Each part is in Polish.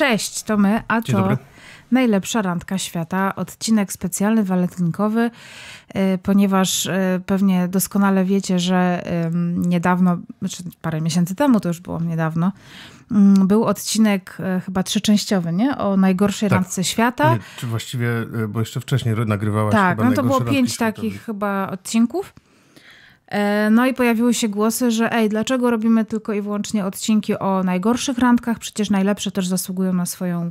Cześć, to my, a Dzień to dobry. najlepsza randka świata. Odcinek specjalny, walentynkowy, y, ponieważ y, pewnie doskonale wiecie, że niedawno, znaczy parę miesięcy temu, to już było niedawno, mm, był odcinek y, chyba trzyczęściowy, nie? O najgorszej tak. randce świata. Nie, czy właściwie, bo jeszcze wcześniej nagrywałaś Tak, no to było pięć takich światowych. chyba odcinków. E, no i pojawiły się głosy, że ej, dlaczego robimy tylko i wyłącznie odcinki o najgorszych randkach? Przecież najlepsze też zasługują na swoją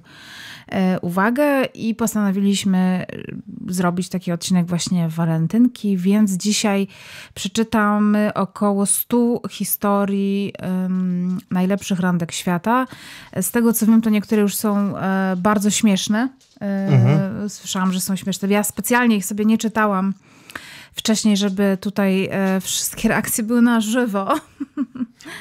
e, uwagę i postanowiliśmy e, zrobić taki odcinek właśnie walentynki, więc dzisiaj przeczytamy około 100 historii um, najlepszych randek świata. Z tego co wiem, to niektóre już są bardzo śmieszne. Mhm. Słyszałam, że są śmieszne. Ja specjalnie ich sobie nie czytałam wcześniej, żeby tutaj e, wszystkie reakcje były na żywo.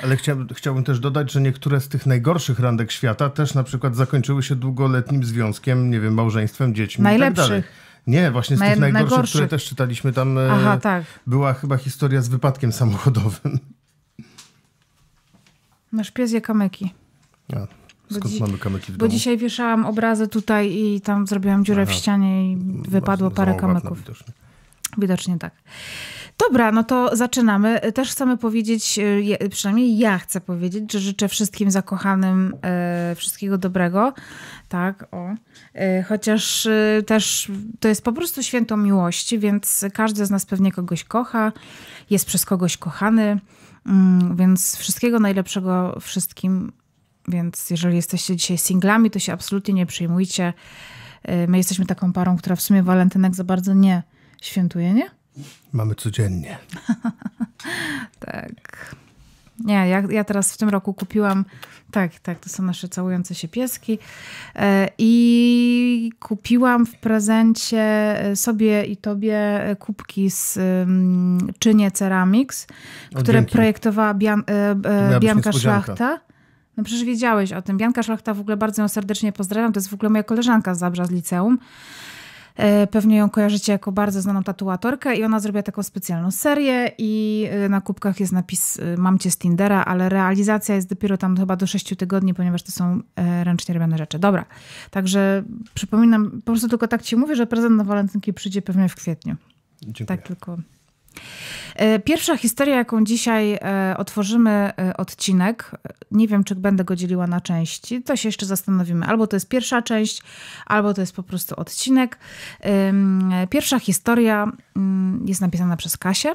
Ale chciałbym, chciałbym też dodać, że niektóre z tych najgorszych randek świata też na przykład zakończyły się długoletnim związkiem, nie wiem, małżeństwem, dziećmi tak Najlepszych. Tak nie, właśnie z Naj, tych najgorszych, najgorszych, które też czytaliśmy tam, e, Aha, tak. była chyba historia z wypadkiem samochodowym. Nasz pies je kamyki. A, skąd mamy kamyki w Bo dzisiaj wieszałam obrazy tutaj i tam zrobiłam dziurę Aha. w ścianie i wypadło Właśnie, parę kamyków. Widocznie. Widocznie tak. Dobra, no to zaczynamy. Też chcemy powiedzieć, e, przynajmniej ja chcę powiedzieć, że życzę wszystkim zakochanym e, wszystkiego dobrego. Tak, o. E, chociaż też to jest po prostu święto miłości, więc każdy z nas pewnie kogoś kocha, jest przez kogoś kochany, mm, więc wszystkiego najlepszego wszystkim. Więc jeżeli jesteście dzisiaj singlami, to się absolutnie nie przyjmujcie. My jesteśmy taką parą, która w sumie walentynek za bardzo nie świętuje, nie? Mamy codziennie. tak. Nie, ja, ja teraz w tym roku kupiłam, tak, tak, to są nasze całujące się pieski e, i kupiłam w prezencie e, sobie i tobie e, kubki z czynie Ceramics, które dzięki. projektowała Bian, Bianka Szlachta. No przecież wiedziałeś o tym. Bianka Szlachta w ogóle bardzo ją serdecznie pozdrawiam, to jest w ogóle moja koleżanka z Zabrza z liceum. E, pewnie ją kojarzycie jako bardzo znaną tatuatorkę i ona zrobiła taką specjalną serię i e, na kubkach jest napis e, mam cię z Tindera, ale realizacja jest dopiero tam chyba do 6 tygodni, ponieważ to są ręcznie robione rzeczy. Dobra, także przypominam, po prostu tylko tak ci mówię, że prezent na walentynki przyjdzie pewnie w kwietniu. Dziękuję. Tak tylko... E, pierwsza historia, jaką dzisiaj e, otworzymy e, odcinek, nie wiem, czy będę go dzieliła na części, to się jeszcze zastanowimy. Albo to jest pierwsza część, albo to jest po prostu odcinek. Pierwsza historia mm, jest napisana przez Kasię.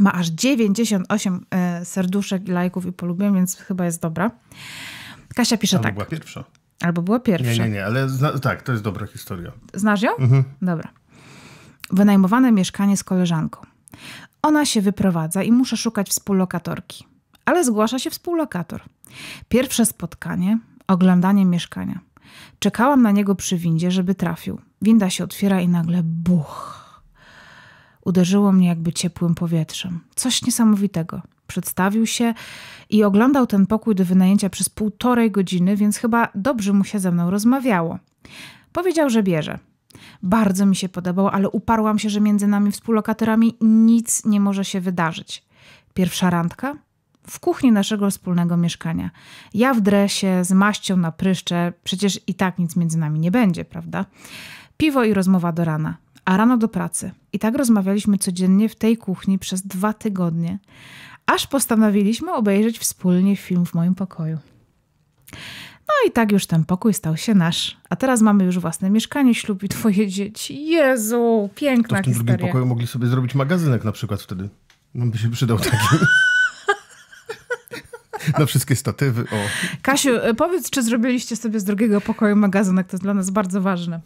Ma aż 98 serduszek, lajków i polubień, więc chyba jest dobra. Kasia pisze albo tak. była pierwsza. Albo była pierwsza. Nie, nie, nie, ale tak, to jest dobra historia. Znasz ją? Mhm. Dobra. Wynajmowane mieszkanie z koleżanką. Ona się wyprowadza i muszę szukać współlokatorki. Ale zgłasza się współlokator. Pierwsze spotkanie oglądanie mieszkania. Czekałam na niego przy windzie, żeby trafił. Winda się otwiera i nagle buch. Uderzyło mnie jakby ciepłym powietrzem. Coś niesamowitego. Przedstawił się i oglądał ten pokój do wynajęcia przez półtorej godziny, więc chyba dobrze mu się ze mną rozmawiało. Powiedział, że bierze. Bardzo mi się podobał, ale uparłam się, że między nami współlokatorami nic nie może się wydarzyć. Pierwsza randka? W kuchni naszego wspólnego mieszkania. Ja w dresie, z maścią na pryszcze, przecież i tak nic między nami nie będzie, prawda? Piwo i rozmowa do rana, a rano do pracy. I tak rozmawialiśmy codziennie w tej kuchni przez dwa tygodnie, aż postanowiliśmy obejrzeć wspólnie film w moim pokoju. No i tak już ten pokój stał się nasz. A teraz mamy już własne mieszkanie, ślub i twoje dzieci. Jezu, piękna to w tym historia. drugim pokoju mogli sobie zrobić magazynek na przykład wtedy. Nam by się przydał taki. na wszystkie statywy. O. Kasiu, y, powiedz, czy zrobiliście sobie z drugiego pokoju magazynek? To jest dla nas bardzo ważne.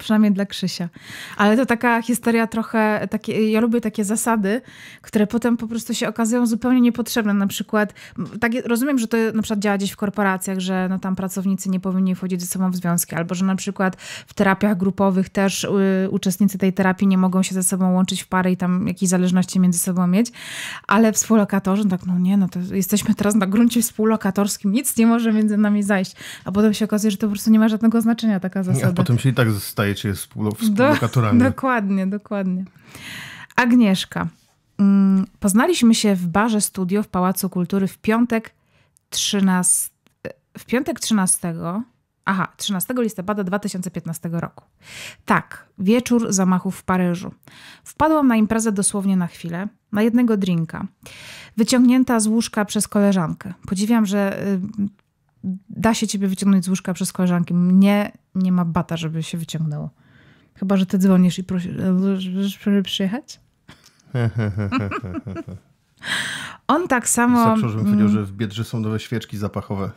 Przynajmniej dla Krzysia. Ale to taka historia trochę, takie, ja lubię takie zasady, które potem po prostu się okazują zupełnie niepotrzebne. Na przykład, tak, rozumiem, że to na przykład działa gdzieś w korporacjach, że no, tam pracownicy nie powinni wchodzić ze sobą w związki, albo że na przykład w terapiach grupowych też y, uczestnicy tej terapii nie mogą się ze sobą łączyć w pary i tam jakieś zależności między sobą mieć, ale współlokatorzy, tak no nie, no to jesteśmy teraz na gruncie współlokatorskim, nic nie może między nami zajść. A potem się okazuje, że to po prostu nie ma żadnego znaczenia taka zasada. A potem się i tak z stajecie współlokatorami. Do, dokładnie, dokładnie. Agnieszka. Mm, poznaliśmy się w barze studio w Pałacu Kultury w piątek 13. W piątek 13. Aha, 13 listopada 2015 roku. Tak, wieczór zamachów w Paryżu. Wpadłam na imprezę dosłownie na chwilę, na jednego drinka. Wyciągnięta z łóżka przez koleżankę. Podziwiam, że y, da się ciebie wyciągnąć z łóżka przez koleżanki. Mnie nie ma bata, żeby się wyciągnęło. Chyba, że ty dzwonisz i prosisz, e, żeby przyjechać? On tak samo... Zaczął, żebym powiedział, mm. że w Biedrze są nowe świeczki zapachowe.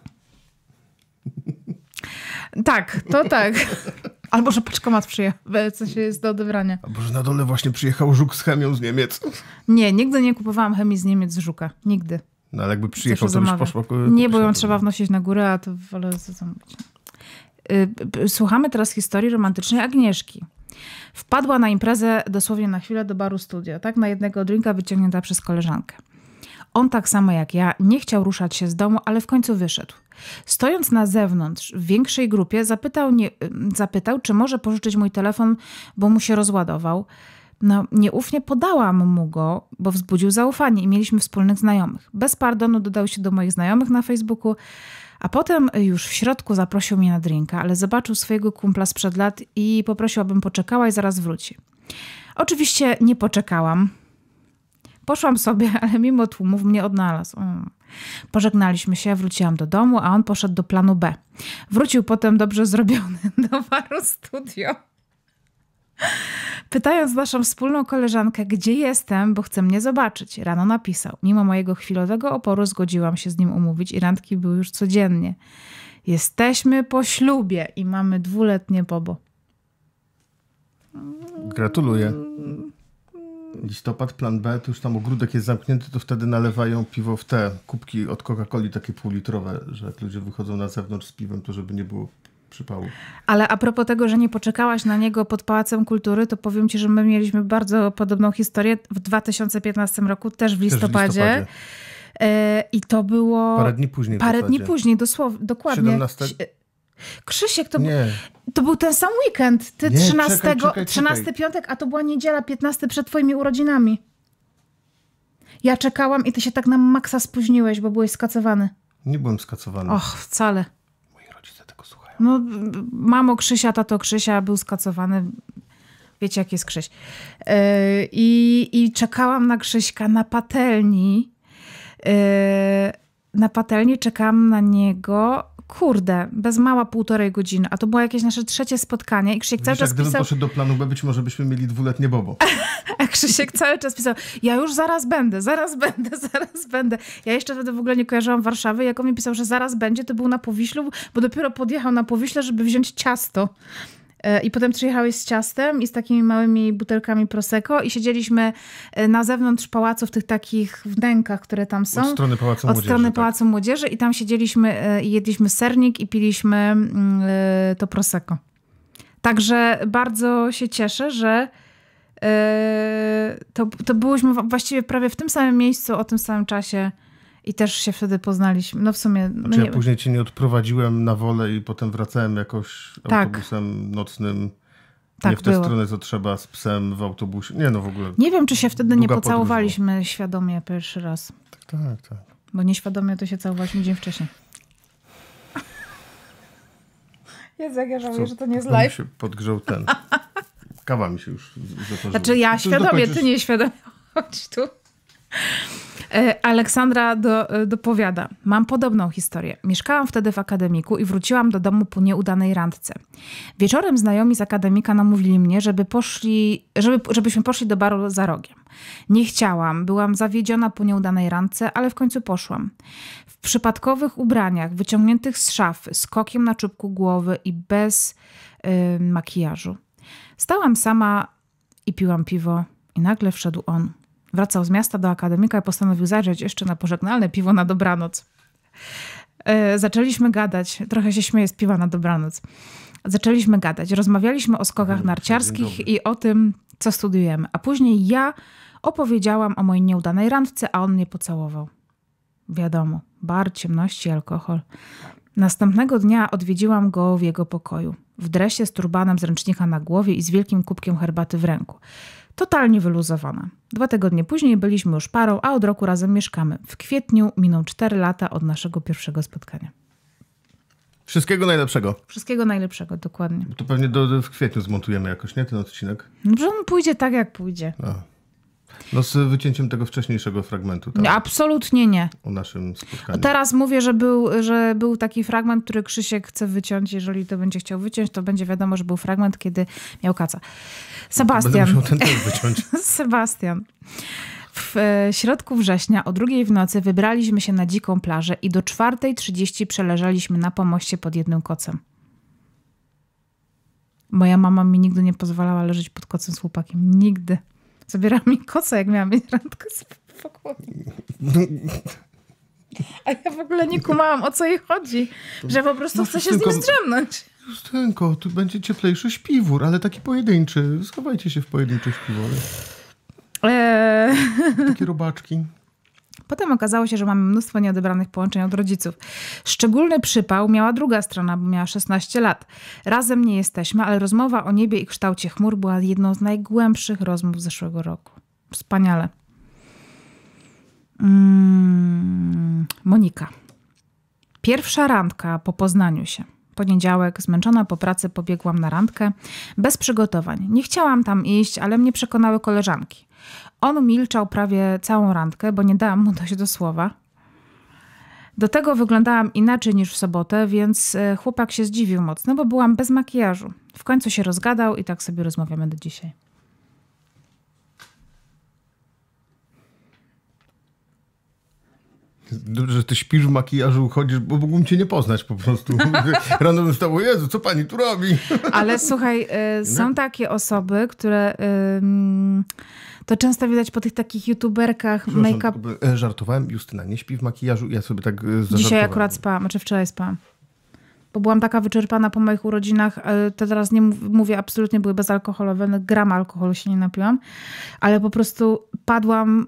Tak, to tak. Albo że paczkomat przyjechał, co się jest do odebrania. Albo że na dole właśnie przyjechał żuk z chemią z Niemiec. Nie, nigdy nie kupowałam chemii z Niemiec z żuka. Nigdy. No ale jakby przyjechał, Zawsze to byś poszła. Nie, bo ją trzeba no. wnosić na górę, a to wolę co Y, y, słuchamy teraz historii romantycznej Agnieszki. Wpadła na imprezę dosłownie na chwilę do baru studia, tak? Na jednego drinka wyciągnięta przez koleżankę. On tak samo jak ja nie chciał ruszać się z domu, ale w końcu wyszedł. Stojąc na zewnątrz w większej grupie, zapytał, nie, y, zapytał czy może pożyczyć mój telefon, bo mu się rozładował. No, nieufnie podałam mu go, bo wzbudził zaufanie i mieliśmy wspólnych znajomych. Bez pardonu dodał się do moich znajomych na Facebooku. A potem już w środku zaprosił mnie na drinka, ale zobaczył swojego kumpla sprzed lat i poprosił, abym poczekała i zaraz wróci. Oczywiście nie poczekałam. Poszłam sobie, ale mimo tłumów mnie odnalazł. Mm. Pożegnaliśmy się, wróciłam do domu, a on poszedł do planu B. Wrócił potem dobrze zrobiony do Waru Studio. Pytając naszą wspólną koleżankę, gdzie jestem, bo chce mnie zobaczyć, rano napisał. Mimo mojego chwilowego oporu zgodziłam się z nim umówić i randki były już codziennie. Jesteśmy po ślubie i mamy dwuletnie bobo. Gratuluję. Listopad, plan B, to już tam ogródek jest zamknięty, to wtedy nalewają piwo w te kubki od Coca-Coli, takie półlitrowe, że jak ludzie wychodzą na zewnątrz z piwem, to żeby nie było przypału. Ale a propos tego, że nie poczekałaś na niego pod Pałacem Kultury, to powiem ci, że my mieliśmy bardzo podobną historię w 2015 roku, też w listopadzie. Też w listopadzie. E, I to było. Parę dni później. Parę dni później, dosłownie, dokładnie. 17. Krzysiek, to, nie. to był ten sam weekend. Ty nie, 13, czekaj, czekaj, 13 czekaj. piątek, a to była niedziela 15 przed twoimi urodzinami. Ja czekałam i ty się tak na maksa spóźniłeś, bo byłeś skacowany. Nie byłem skacowany. Och, wcale. No, mamo Krzysia, tato Krzysia był skacowany. Wiecie, jak jest Krzyś. Yy, I, I czekałam na Krzyśka na patelni. Yy, na patelni czekałam na niego kurde, bez mała półtorej godziny, a to było jakieś nasze trzecie spotkanie i Krzysiek Wiesz, cały czas gdybym pisał... poszedł do planu B, być może byśmy mieli dwuletnie Bobo. a Krzysiek cały czas pisał, ja już zaraz będę, zaraz będę, zaraz będę. Ja jeszcze wtedy w ogóle nie kojarzyłam Warszawy, jak on mi pisał, że zaraz będzie, to był na Powiślu, bo dopiero podjechał na Powiśle, żeby wziąć ciasto. E, I potem przyjechałeś z ciastem i z takimi małymi butelkami Prosecco i siedzieliśmy e, na zewnątrz pałacu w tych takich wnękach, które tam są. Od strony Pałacu Młodzieży. Od strony tak. Pałacu Młodzieży i tam siedzieliśmy e, i jedliśmy sernik i piliśmy mm, to Prosecco. Także bardzo się cieszę, że to, to byłyśmy właściwie prawie w tym samym miejscu o tym samym czasie i też się wtedy poznaliśmy. No w sumie. No znaczy, ja później cię nie odprowadziłem na wolę i potem wracałem jakoś tak. autobusem nocnym. Tak nie w tę było. stronę, co trzeba z psem w autobusie. Nie, no w ogóle. Nie wiem, czy się wtedy nie pocałowaliśmy podróżna. świadomie pierwszy raz. Tak, tak, tak. Bo nieświadomie to się całowaliśmy dzień wcześniej. Jezu, jak ja żałuję, że to nie jest live. się podgrzał ten. Kawa mi się już zaparzyła. Znaczy ja świadomie, ty nieświadomie. Chodź tu. E, Aleksandra do, e, dopowiada. Mam podobną historię. Mieszkałam wtedy w akademiku i wróciłam do domu po nieudanej randce. Wieczorem znajomi z akademika namówili mnie, żeby poszli, żeby, żebyśmy poszli do baru za rogiem. Nie chciałam, byłam zawiedziona po nieudanej randce, ale w końcu poszłam. W przypadkowych ubraniach, wyciągniętych z szafy, z kokiem na czubku głowy i bez yy, makijażu. Stałam sama i piłam piwo, i nagle wszedł on. Wracał z miasta do akademika i postanowił zajrzeć jeszcze na pożegnalne piwo na dobranoc. E, zaczęliśmy gadać, trochę się śmieję z piwa na dobranoc. Zaczęliśmy gadać, rozmawialiśmy o skokach narciarskich i o tym, co studiujemy. A później ja opowiedziałam o mojej nieudanej randce, a on mnie pocałował. Wiadomo, bar, ciemności, alkohol. Następnego dnia odwiedziłam go w jego pokoju, w dresie z turbanem z ręcznika na głowie i z wielkim kubkiem herbaty w ręku. Totalnie wyluzowana. Dwa tygodnie później byliśmy już parą, a od roku razem mieszkamy. W kwietniu minął 4 lata od naszego pierwszego spotkania. Wszystkiego najlepszego. Wszystkiego najlepszego, dokładnie. To pewnie do, do w kwietniu zmontujemy jakoś, nie? Ten odcinek. Że on pójdzie tak, jak pójdzie. A. No z wycięciem tego wcześniejszego fragmentu. tak? Absolutnie nie. O naszym spotkaniu. Teraz mówię, że był, że był taki fragment, który Krzysiek chce wyciąć. Jeżeli to będzie chciał wyciąć, to będzie wiadomo, że był fragment, kiedy miał kaca. Sebastian. No, będę musiał ten wyciąć. Sebastian. W e, środku września o drugiej w nocy wybraliśmy się na dziką plażę i do 4.30 przeleżeliśmy na pomoście pod jednym kocem. Moja mama mi nigdy nie pozwalała leżeć pod kocem z chłopakiem. Nigdy. Zabierał mi kosę, jak miałam mieć randkę z pokłonem. A ja w ogóle nie kumałam, o co jej chodzi. Że po prostu no, chce się z nim zdrzemnąć. Justynko, tu będzie cieplejszy śpiwór, ale taki pojedynczy. Schowajcie się w pojedynczy śpiwory. Eee... Takie robaczki. Potem okazało się, że mamy mnóstwo nieodebranych połączeń od rodziców. Szczególny przypał miała druga strona, bo miała 16 lat. Razem nie jesteśmy, ale rozmowa o niebie i kształcie chmur była jedną z najgłębszych rozmów zeszłego roku. Wspaniale. Mm, Monika. Pierwsza randka po poznaniu się poniedziałek, zmęczona po pracy, pobiegłam na randkę bez przygotowań. Nie chciałam tam iść, ale mnie przekonały koleżanki. On milczał prawie całą randkę, bo nie dałam mu dość do słowa. Do tego wyglądałam inaczej niż w sobotę, więc e, chłopak się zdziwił mocno, bo byłam bez makijażu. W końcu się rozgadał i tak sobie rozmawiamy do dzisiaj. Dobrze, że ty śpisz w makijażu, chodzisz, bo mógłbym cię nie poznać po prostu. Rano bym stało, Jezu, co pani tu robi? Ale słuchaj, y, są takie osoby, które... Y, to często widać po tych takich youtuberkach make-up. E, żartowałem, Justyna nie śpi w makijażu, ja sobie tak e, zażartowałem. Dzisiaj akurat spałam, czy wczoraj spałam. Bo byłam taka wyczerpana po moich urodzinach, e, to teraz nie mówię, absolutnie były bezalkoholowe, no gram alkoholu się nie napiłam, ale po prostu padłam,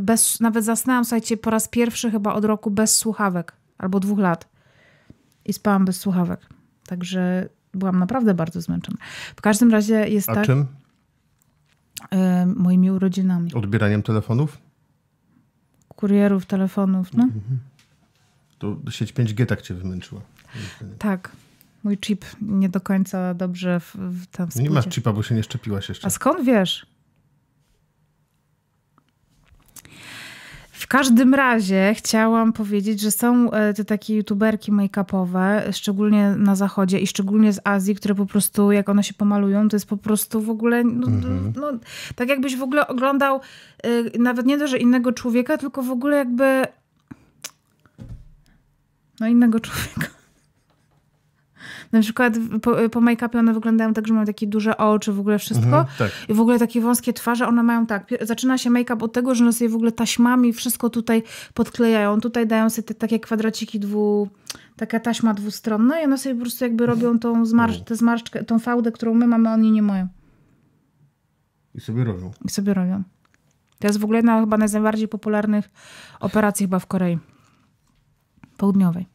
bez, nawet zasnęłam, słuchajcie, po raz pierwszy chyba od roku bez słuchawek, albo dwóch lat. I spałam bez słuchawek. Także byłam naprawdę bardzo zmęczona. W każdym razie jest A tak. Czym? E, moimi urodzinami. Odbieraniem telefonów? Kurierów, telefonów, no. Mhm. To sieć 5G tak cię wymęczyła. Tak. Mój chip nie do końca dobrze w, w tam no Nie masz chipa, bo się nie szczepiłaś jeszcze. A skąd wiesz? W każdym razie chciałam powiedzieć, że są e, te takie youtuberki make-upowe, szczególnie na zachodzie i szczególnie z Azji, które po prostu, jak one się pomalują, to jest po prostu w ogóle, no, no mhm. no tak jakbyś w ogóle oglądał e, nawet nie to, że innego człowieka, tylko w ogóle jakby no innego człowieka na przykład po, po make-upie one wyglądają tak, że mają takie duże oczy, w ogóle wszystko. Mhm, tak. I w ogóle takie wąskie twarze, one mają tak. Zaczyna się make-up od tego, że one sobie w ogóle taśmami wszystko tutaj podklejają. Tutaj dają sobie te takie kwadraciki dwu taka taśma dwustronna i one sobie po prostu jakby robią tą zmarsz, mhm. tę zmarszczkę, tą fałdę, którą my mamy, oni nie mają. I sobie robią. I sobie robią. To jest w ogóle jedna chyba najbardziej popularnych operacji chyba w Korei Południowej.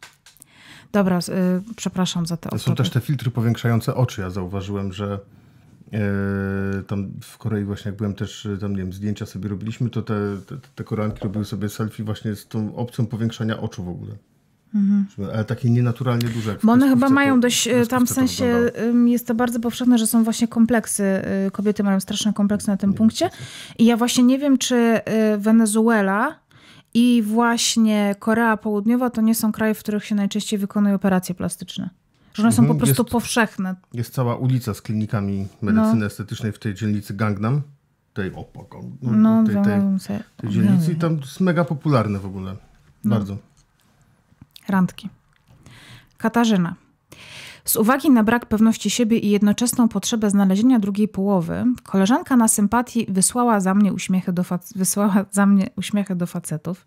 Dobra, y, przepraszam za te. Są też te filtry powiększające oczy. Ja zauważyłem, że e, tam w Korei właśnie jak byłem też, y, tam nie wiem, zdjęcia sobie robiliśmy, to te, te, te Koreanki robiły sobie selfie właśnie z tą opcją powiększania oczu w ogóle. Mhm. Ale takie nienaturalnie duże. Bo one chyba mają y, to, dość, tam w sensie to jest to bardzo powszechne, że są właśnie kompleksy. Kobiety mają straszne kompleksy na tym nie punkcie. I ja właśnie nie wiem, czy Wenezuela i właśnie Korea Południowa to nie są kraje, w których się najczęściej wykonuje operacje plastyczne. Że one mhm, są po prostu jest, powszechne. Jest cała ulica z klinikami medycyny no. estetycznej w tej dzielnicy Gangnam. Tej, opa, no, no, tej, tej, tej, tej dzielnicy. I tam jest mega popularne w ogóle. No. Bardzo. Randki. Katarzyna. Z uwagi na brak pewności siebie i jednoczesną potrzebę znalezienia drugiej połowy, koleżanka na sympatii wysłała za mnie uśmiechy do, wysłała za mnie uśmiechy do facetów,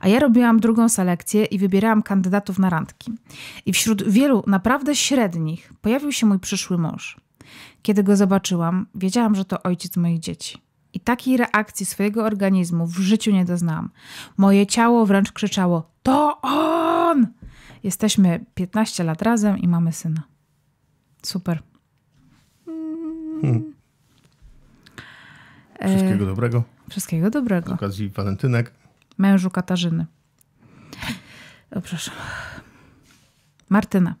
a ja robiłam drugą selekcję i wybierałam kandydatów na randki. I wśród wielu naprawdę średnich pojawił się mój przyszły mąż. Kiedy go zobaczyłam, wiedziałam, że to ojciec moich dzieci. I takiej reakcji swojego organizmu w życiu nie doznałam. Moje ciało wręcz krzyczało: To on! Jesteśmy 15 lat razem i mamy syna. Super. Hmm. Wszystkiego e, dobrego. Wszystkiego dobrego. Z okazji walentynek. Mężu Katarzyny. O, proszę. Martyna.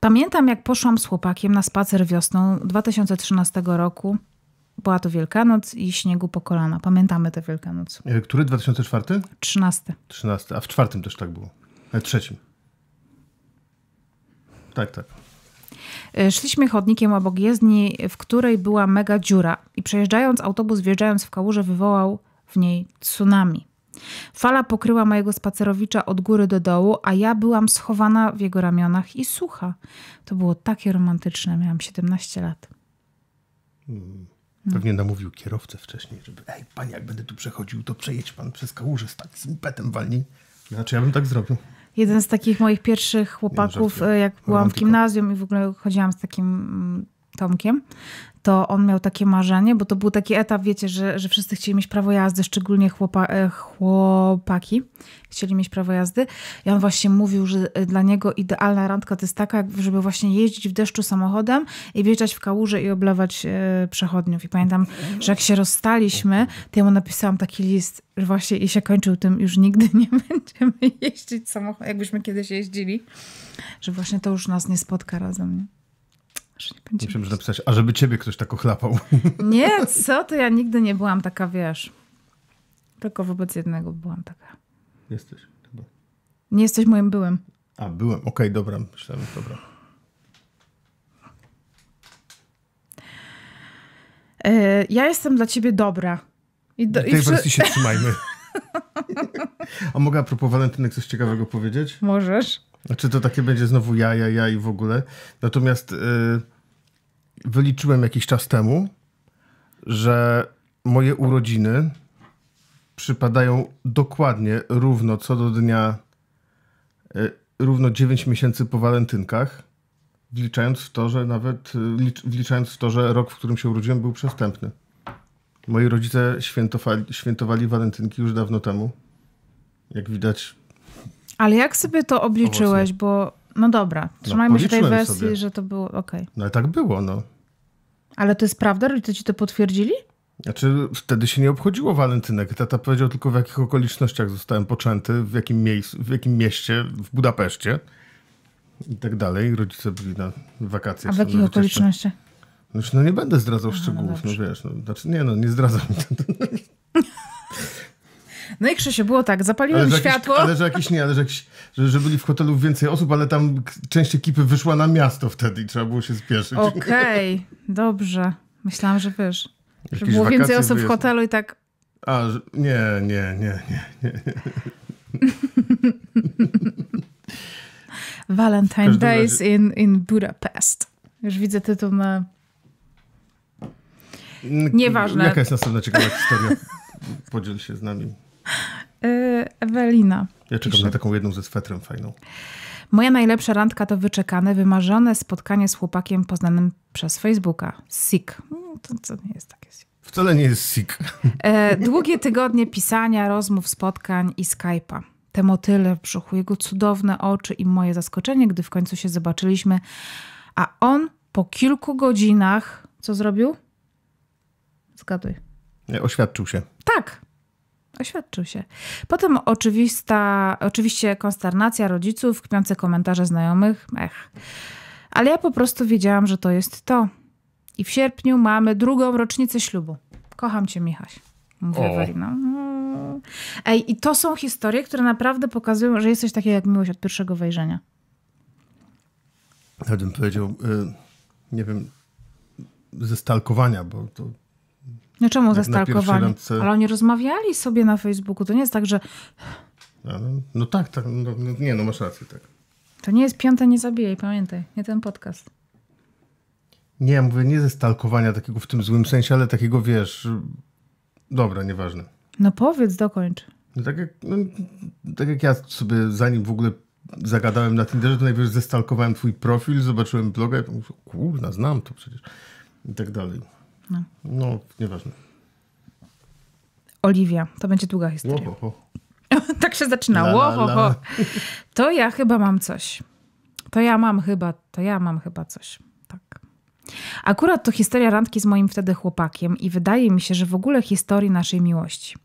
Pamiętam, jak poszłam z chłopakiem na spacer wiosną 2013 roku. Była to Wielkanoc i śniegu po kolana. Pamiętamy tę Wielkanoc. E, który? 2004? 13. 13. A w czwartym też tak było. W e, trzecim. Tak, tak. E, szliśmy chodnikiem obok jezdni, w której była mega dziura i przejeżdżając autobus, wjeżdżając w kałużę, wywołał w niej tsunami. Fala pokryła mojego spacerowicza od góry do dołu, a ja byłam schowana w jego ramionach i sucha. To było takie romantyczne, miałam 17 lat. Hmm. Pewnie namówił kierowcę wcześniej, żeby ej, panie, jak będę tu przechodził, to przejedź pan przez kałużę z takim impetem walnij. Znaczy, ja bym tak zrobił jeden z takich moich pierwszych no, chłopaków, e, jak byłam w gimnazjum i w ogóle chodziłam z takim mm, Tomkiem, to on miał takie marzenie, bo to był taki etap, wiecie, że, że wszyscy chcieli mieć prawo jazdy, szczególnie chłopa, e, chłopaki chcieli mieć prawo jazdy. I on właśnie mówił, że e, dla niego idealna randka to jest taka, żeby właśnie jeździć w deszczu samochodem i wjeżdżać w kałuże i oblewać e, przechodniów. I pamiętam, że jak się rozstaliśmy, to ja mu napisałam taki list, że właśnie i się kończył tym, już nigdy nie będziemy jeździć samochodem, jakbyśmy kiedyś jeździli, że właśnie to już nas nie spotka razem, nie? nie będzie Musimy napisać, a żeby ciebie ktoś tak ochlapał. Nie, co to ja nigdy nie byłam taka, wiesz. Tylko wobec jednego byłam taka. Jesteś Nie jesteś moim byłym. A, byłem. Okej, okay, dobra. Myślałem, dobra. E, ja jestem dla ciebie dobra. I do, no, tej i wersji się trzymajmy. A mogę a propos walentynek coś ciekawego powiedzieć? Możesz. Znaczy to takie będzie znowu ja, ja, ja i w ogóle. Natomiast yy, wyliczyłem jakiś czas temu, że moje urodziny przypadają dokładnie równo co do dnia, yy, równo 9 miesięcy po walentynkach, wliczając w to, że nawet y, licz, wliczając w to, że rok, w którym się urodziłem, był przestępny. Moi rodzice świętowali, świętowali walentynki już dawno temu. Jak widać, ale jak sobie to obliczyłeś, bo no dobra, no, trzymajmy no, się tej wersji, sobie. że to było ok. No ale tak było, no. Ale to jest prawda? Rodzice ci to potwierdzili? Znaczy, wtedy się nie obchodziło walentynek. Tata powiedział tylko, w jakich okolicznościach zostałem poczęty, w jakim, miejscu, w jakim mieście, w Budapeszcie i tak dalej. Rodzice byli na wakacje. A w jakich okolicznościach? Znaczy, no nie będę zdradzał no szczegółów, no, no wiesz. No, znaczy, nie no, nie zdradzam. No i Krzysiu, było tak, zapaliłem ale, że światło. Jakiś, ale że jakiś nie, ale że, jakiś, że, że byli w hotelu więcej osób, ale tam część ekipy wyszła na miasto wtedy i trzeba było się spieszyć. Okej, okay, dobrze. Myślałam, że wiesz, Jakieś że było więcej osób w hotelu i tak... A, że, nie, nie, nie, nie, nie. Valentine Days in, in Budapest. Już widzę tytuł na... Nieważne. Jaka jest następna ciekawa historia? Podziel się z nami. Y, Ewelina. Ja czekam Pisze. na taką jedną ze swetrem fajną. Moja najlepsza randka to wyczekane, wymarzone spotkanie z chłopakiem poznanym przez Facebooka. Sik. Mm, to, to nie jest takie sik. Wcale nie jest sik. E, długie tygodnie pisania, rozmów, spotkań i Skype'a. Te motyle w brzuchu, jego cudowne oczy i moje zaskoczenie, gdy w końcu się zobaczyliśmy. A on po kilku godzinach co zrobił? Zgaduj. Oświadczył się. Tak. Oświadczył się. Potem oczywista, oczywiście konsternacja rodziców, kpiące komentarze znajomych, ech. Ale ja po prostu wiedziałam, że to jest to. I w sierpniu mamy drugą rocznicę ślubu. Kocham cię, Michaś. Mówię Ewelina. Ej, i to są historie, które naprawdę pokazują, że jest coś takiego jak miłość od pierwszego wejrzenia. Ja bym powiedział, y, nie wiem, ze stalkowania, bo to no czemu zastalkowali? Ale oni rozmawiali sobie na Facebooku. To nie jest tak, że... No, no tak, tak no, no, nie, no masz rację, tak. To nie jest piąte nie zabijaj, pamiętaj. Nie ten podcast. Nie, ja mówię nie ze stalkowania takiego w tym złym sensie, ale takiego, wiesz... Dobra, nieważne. No powiedz, dokończ. No tak, jak, no, tak jak ja sobie zanim w ogóle zagadałem na Tinderze, to najpierw zestalkowałem twój profil, zobaczyłem bloga i pomyślałem, kurna, znam to przecież. I tak dalej. No. no, nieważne. Oliwia. To będzie długa historia. Oho, tak się zaczynało. To ja chyba mam coś. To ja mam chyba, to ja mam chyba coś. Tak. Akurat to historia randki z moim wtedy chłopakiem i wydaje mi się, że w ogóle historii naszej miłości.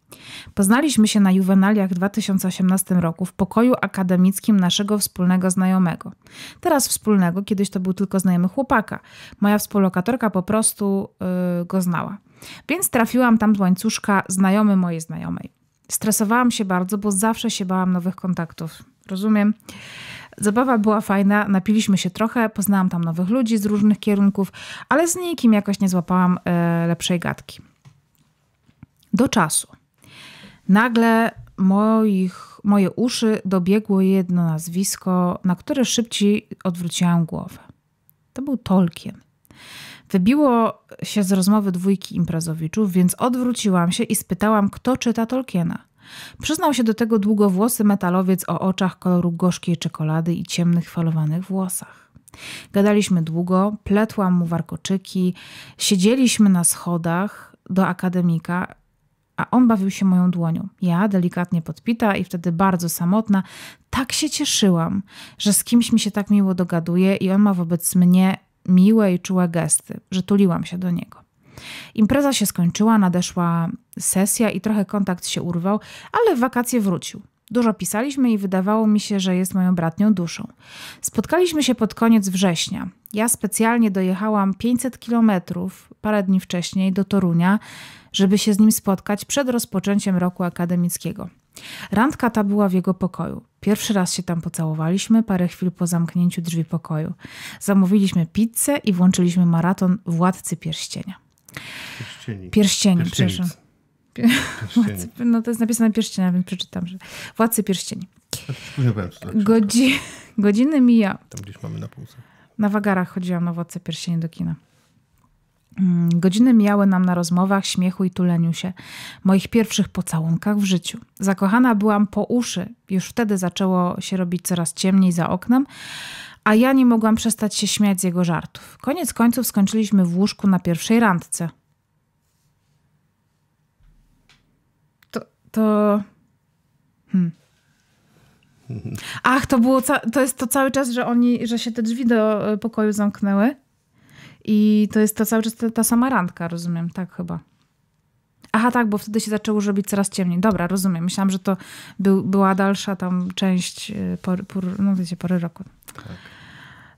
Poznaliśmy się na juwenaliach w 2018 roku w pokoju akademickim naszego wspólnego znajomego. Teraz wspólnego, kiedyś to był tylko znajomy chłopaka. Moja współlokatorka po prostu yy, go znała. Więc trafiłam tam z łańcuszka znajomy mojej znajomej. Stresowałam się bardzo, bo zawsze się bałam nowych kontaktów. Rozumiem. Zabawa była fajna, napiliśmy się trochę, poznałam tam nowych ludzi z różnych kierunków, ale z nikim jakoś nie złapałam y, lepszej gadki. Do czasu. Nagle moich, moje uszy dobiegło jedno nazwisko, na które szybciej odwróciłam głowę. To był Tolkien. Wybiło się z rozmowy dwójki imprezowiczów, więc odwróciłam się i spytałam, kto czyta Tolkiena. Przyznał się do tego długowłosy metalowiec o oczach koloru gorzkiej czekolady i ciemnych falowanych włosach. Gadaliśmy długo, pletłam mu warkoczyki, siedzieliśmy na schodach do akademika a on bawił się moją dłonią. Ja, delikatnie podpita i wtedy bardzo samotna, tak się cieszyłam, że z kimś mi się tak miło dogaduje i on ma wobec mnie miłe i czułe gesty, że tuliłam się do niego. Impreza się skończyła, nadeszła sesja i trochę kontakt się urwał, ale w wakacje wrócił. Dużo pisaliśmy i wydawało mi się, że jest moją bratnią duszą. Spotkaliśmy się pod koniec września. Ja specjalnie dojechałam 500 kilometrów parę dni wcześniej do Torunia, żeby się z nim spotkać przed rozpoczęciem roku akademickiego. Randka ta była w jego pokoju. Pierwszy raz się tam pocałowaliśmy, parę chwil po zamknięciu drzwi pokoju. Zamówiliśmy pizzę i włączyliśmy maraton Władcy Pierścienia. Pierścieni. Pierścieni, Pierścienic. przepraszam. Władcy, no to jest napisane pierścienia, więc przeczytam, że Władcy Pierścieni. Znaczy. Godzi... Godziny mija. Tam gdzieś mamy na półce. Na wagarach chodziłam na Władcę Pierścieni do kina. Mm, godziny mijały nam na rozmowach, śmiechu i tuleniu się, moich pierwszych pocałunkach w życiu. Zakochana byłam po uszy, już wtedy zaczęło się robić coraz ciemniej za oknem, a ja nie mogłam przestać się śmiać z jego żartów. Koniec końców skończyliśmy w łóżku na pierwszej randce. to. Hmm. Ach, to było. to jest to cały czas, że oni, że się te drzwi do e, pokoju zamknęły. I to jest to cały czas ta, ta sama randka, rozumiem, tak chyba. Aha, tak, bo wtedy się zaczęło robić coraz ciemniej. Dobra, rozumiem. Myślałam, że to był, była dalsza tam część pory, e, pory, no wiecie, pory roku. Tak.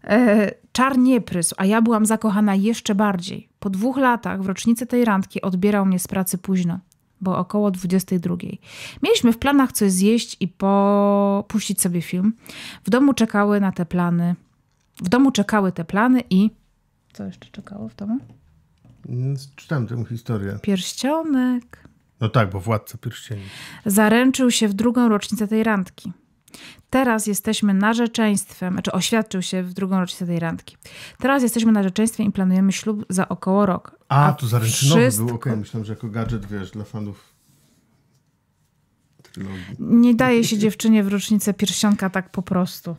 E, czar nie prysł, a ja byłam zakochana jeszcze bardziej. Po dwóch latach w rocznicy tej randki odbierał mnie z pracy późno bo około 22. Mieliśmy w planach coś zjeść i popuścić sobie film. W domu czekały na te plany. W domu czekały te plany i. Co jeszcze czekało w domu? Mm, czytałem tę historię. Pierścionek. No tak, bo władca pierścieni. Zaręczył się w drugą rocznicę tej randki. Teraz jesteśmy narzeczeństwem, znaczy oświadczył się w drugą rocznicę tej randki. Teraz jesteśmy narzeczeństwem i planujemy ślub za około rok. A, A to zaręczynowy wszystko... był, okej, okay, myślałem, że jako gadżet, wiesz, dla fanów trylogii. Nie daje się dziewczynie w rocznicę pierścionka tak po prostu.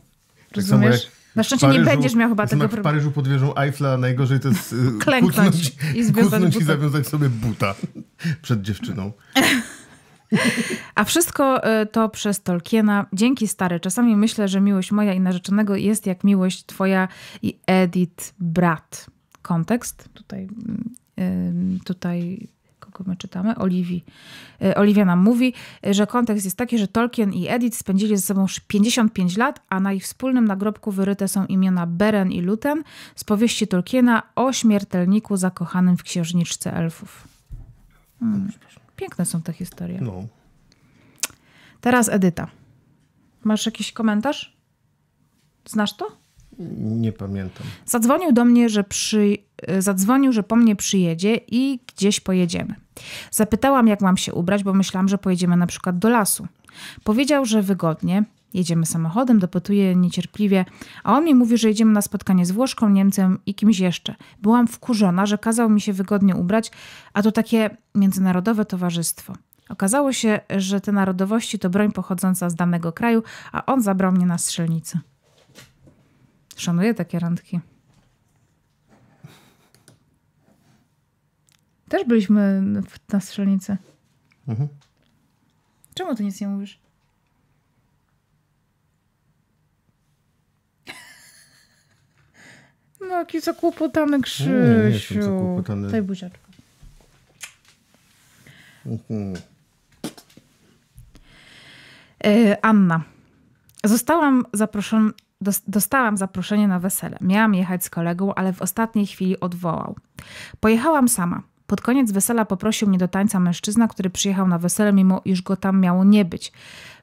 Tak Rozumiesz? Na szczęście Paryżu, nie będziesz miał chyba tego problemu. W Paryżu pod wieżą Eiffla najgorzej to jest y, klęknąć i, kucnąć i zawiązać sobie buta przed dziewczyną. A wszystko e, to przez Tolkiena. Dzięki stary. Czasami myślę, że miłość moja i narzeczonego jest jak miłość twoja i Edith Brat. Kontekst tutaj, mm, tutaj kogo my czytamy? Oliwii. E, Oliwia nam mówi, że kontekst jest taki, że Tolkien i Edith spędzili ze sobą już 55 lat, a na ich wspólnym nagrobku wyryte są imiona Beren i Luten z powieści Tolkiena o śmiertelniku zakochanym w księżniczce elfów. Hmm. Piękne są te historie. No. Teraz Edyta. Masz jakiś komentarz? Znasz to? Nie pamiętam. Zadzwonił do mnie, że przy... E, zadzwonił, że po mnie przyjedzie i gdzieś pojedziemy. Zapytałam, jak mam się ubrać, bo myślałam, że pojedziemy na przykład do lasu. Powiedział, że wygodnie, Jedziemy samochodem, dopytuje niecierpliwie, a on mi mówi, że jedziemy na spotkanie z Włoszką, Niemcem i kimś jeszcze. Byłam wkurzona, że kazał mi się wygodnie ubrać, a to takie międzynarodowe towarzystwo. Okazało się, że te narodowości to broń pochodząca z danego kraju, a on zabrał mnie na strzelnicę. Szanuję takie randki. Też byliśmy w, na strzelnicy. Mhm. Czemu ty nic nie mówisz? No, jaki zakłopotany Krzysiu. Nie, nie jestem zakłopotany. Mhm. E, Anna. Zostałam zaproszona, dostałam zaproszenie na wesele. Miałam jechać z kolegą, ale w ostatniej chwili odwołał. Pojechałam sama. Pod koniec wesela poprosił mnie do tańca mężczyzna, który przyjechał na wesele, mimo iż go tam miało nie być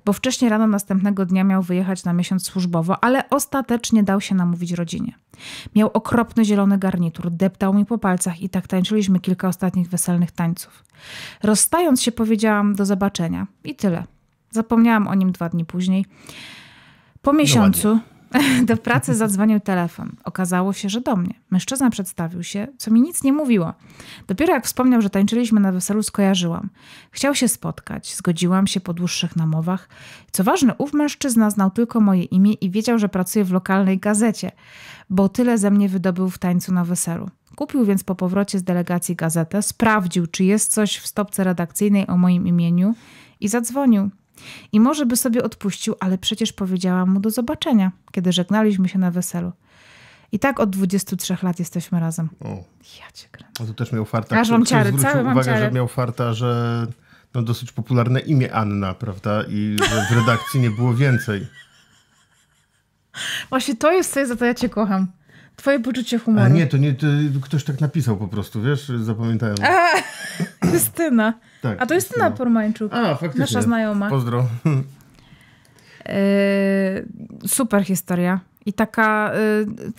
bo wcześniej rano następnego dnia miał wyjechać na miesiąc służbowo, ale ostatecznie dał się namówić rodzinie. Miał okropny zielony garnitur, deptał mi po palcach i tak tańczyliśmy kilka ostatnich weselnych tańców. Rozstając się powiedziałam do zobaczenia i tyle. Zapomniałam o nim dwa dni później. Po no miesiącu... No Do pracy zadzwonił telefon. Okazało się, że do mnie. Mężczyzna przedstawił się, co mi nic nie mówiło. Dopiero jak wspomniał, że tańczyliśmy na weselu, skojarzyłam. Chciał się spotkać, zgodziłam się po dłuższych namowach. Co ważne, ów mężczyzna znał tylko moje imię i wiedział, że pracuję w lokalnej gazecie, bo tyle ze mnie wydobył w tańcu na weselu. Kupił więc po powrocie z delegacji gazetę, sprawdził, czy jest coś w stopce redakcyjnej o moim imieniu i zadzwonił. I może by sobie odpuścił, ale przecież powiedziałam mu do zobaczenia, kiedy żegnaliśmy się na weselu. I tak od 23 lat jesteśmy razem. O. Ja cię kręcę. A tu też miał farta. Aż mam ciary, cały mam uwagę, ciary. że miał farta, że no dosyć popularne imię Anna, prawda? I że w redakcji nie było więcej. Właśnie to jest coś, za to ja cię kocham. Twoje poczucie humoru. A nie, to nie, to ktoś tak napisał po prostu, wiesz? Zapamiętałem. A. Justyna. Tak, A to jest Pormańczuk. A, faktycznie. Nasza znajoma. Pozdro. Yy, super historia. I taka.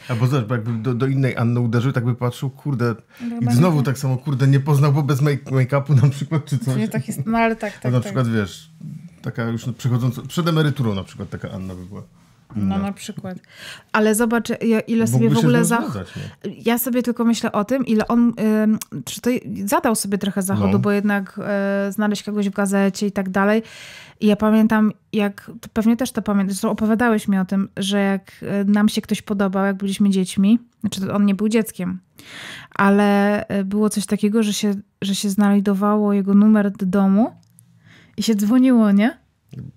Yy... bo zobacz, bo jakby do, do, innej Anny uderzył, tak by patrzył, kurde. I znowu tak samo, kurde, nie poznał, bo bez make-upu make na przykład, czy coś. Nie, tak jest, no ale tak, tak. A na tak. przykład wiesz, taka już przechodząca, przed emeryturą na przykład taka Anna by była. No, no, na przykład. Ale zobacz, ile sobie w ogóle za... Ja sobie tylko myślę o tym, ile on czy to zadał sobie trochę zachodu, no. bo jednak e, znaleźć kogoś w gazecie i tak dalej. I ja pamiętam, jak pewnie też to pamiętasz, opowiadałeś mi o tym, że jak e, nam się ktoś podobał, jak byliśmy dziećmi, znaczy on nie był dzieckiem, ale e, było coś takiego, że się, że się znajdowało jego numer do domu i się dzwoniło, nie?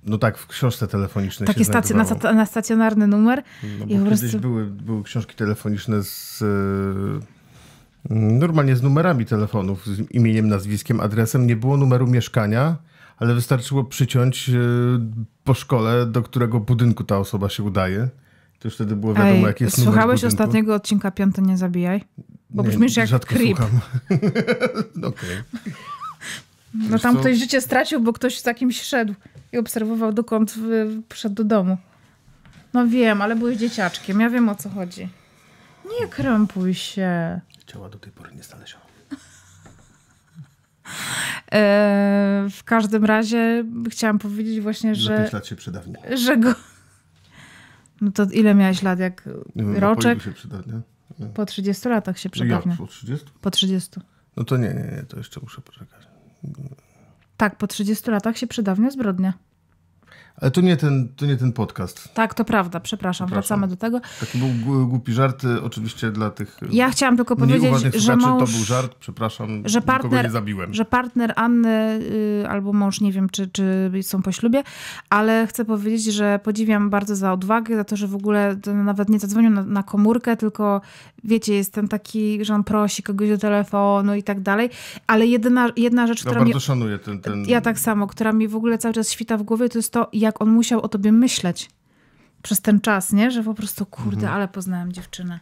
No tak, w książce telefonicznej. Takie stacje, na, na, stacjonarny numer. No, bo I kiedyś prostu... były, były książki telefoniczne z. E, normalnie z numerami telefonów, z imieniem, nazwiskiem, adresem. Nie było numeru mieszkania, ale wystarczyło przyciąć e, po szkole, do którego budynku ta osoba się udaje. To już wtedy było wiadomo, Ej, jaki jest Słuchałeś ostatniego odcinka Piąte Nie Zabijaj? Bo nie, brzmisz jak creep. Słucham. No okay. No tam ktoś życie stracił, bo ktoś z kimś szedł i obserwował, dokąd przyszedł do domu. No wiem, ale byłeś dzieciaczkiem, ja wiem o co chodzi. Nie krępuj się. Ciała do tej pory nie znaleziono. Eee, w każdym razie chciałam powiedzieć właśnie, że... Na 5 lat się przydawni. Że go... No to ile miałeś lat, jak nie no roczek? Po 30 latach się przydawnia. Ja, po 30? Po 30. No to nie, nie, nie, to jeszcze muszę poczekać. Tak, po 30 latach się przedawnia zbrodnia. Ale to nie ten, to nie ten podcast. Tak, to prawda, przepraszam, przepraszam. wracamy do tego. Taki był głupi żart, y, oczywiście dla tych. Y, ja chciałam tylko powiedzieć, że mąż, to był żart, przepraszam, że partner, nie zabiłem. Że partner Anny y, albo mąż, nie wiem, czy, czy są po ślubie, ale chcę powiedzieć, że podziwiam bardzo za odwagę, za to, że w ogóle nawet nie zadzwonił na, na komórkę, tylko wiecie, jestem taki, że on prosi kogoś do telefonu i tak dalej. Ale jedyna, jedna rzecz, ja która. Ja no, bardzo mi, szanuję ten, ten. Ja tak samo, która mi w ogóle cały czas świta w głowie, to jest to, jak on musiał o tobie myśleć przez ten czas, nie? Że po prostu, kurde, mhm. ale poznałem dziewczynę.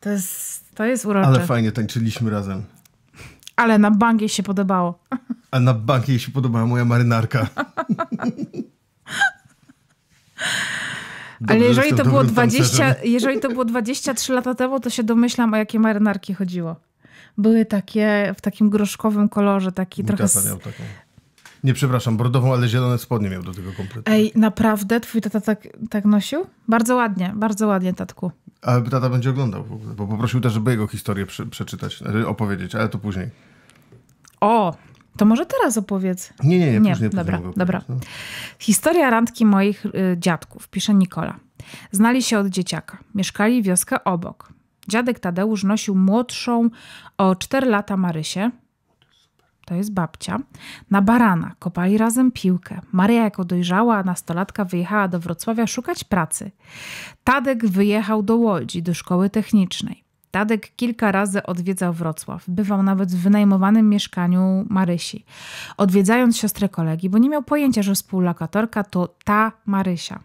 To jest, to jest urocze. Ale fajnie tańczyliśmy razem. Ale na bank jej się podobało. A na bank jej się podobała moja marynarka. Dobrze, Ale jeżeli to, było 20, jeżeli to było 23 lata temu, to się domyślam, o jakie marynarki chodziło. Były takie w takim groszkowym kolorze, taki trochę. miał taką. Nie, przepraszam, brodową, ale zielone spodnie miał do tego kompletu. Ej, naprawdę? Twój tata tak, tak nosił? Bardzo ładnie, bardzo ładnie, tatku. Ale tata będzie oglądał w ogóle, bo poprosił też, żeby jego historię przeczytać, e, opowiedzieć, ale to później. O, to może teraz opowiedz. Nie, nie, nie, nie później Dobra, dobra. No. Historia randki moich y, dziadków, pisze Nikola. Znali się od dzieciaka. Mieszkali wioskę obok. Dziadek Tadeusz nosił młodszą o 4 lata Marysię, to jest babcia, na barana. Kopali razem piłkę. Maria jako dojrzała nastolatka wyjechała do Wrocławia szukać pracy. Tadek wyjechał do Łodzi, do szkoły technicznej. Tadek kilka razy odwiedzał Wrocław. Bywał nawet w wynajmowanym mieszkaniu Marysi. Odwiedzając siostrę kolegi, bo nie miał pojęcia, że współlokatorka to ta Marysia.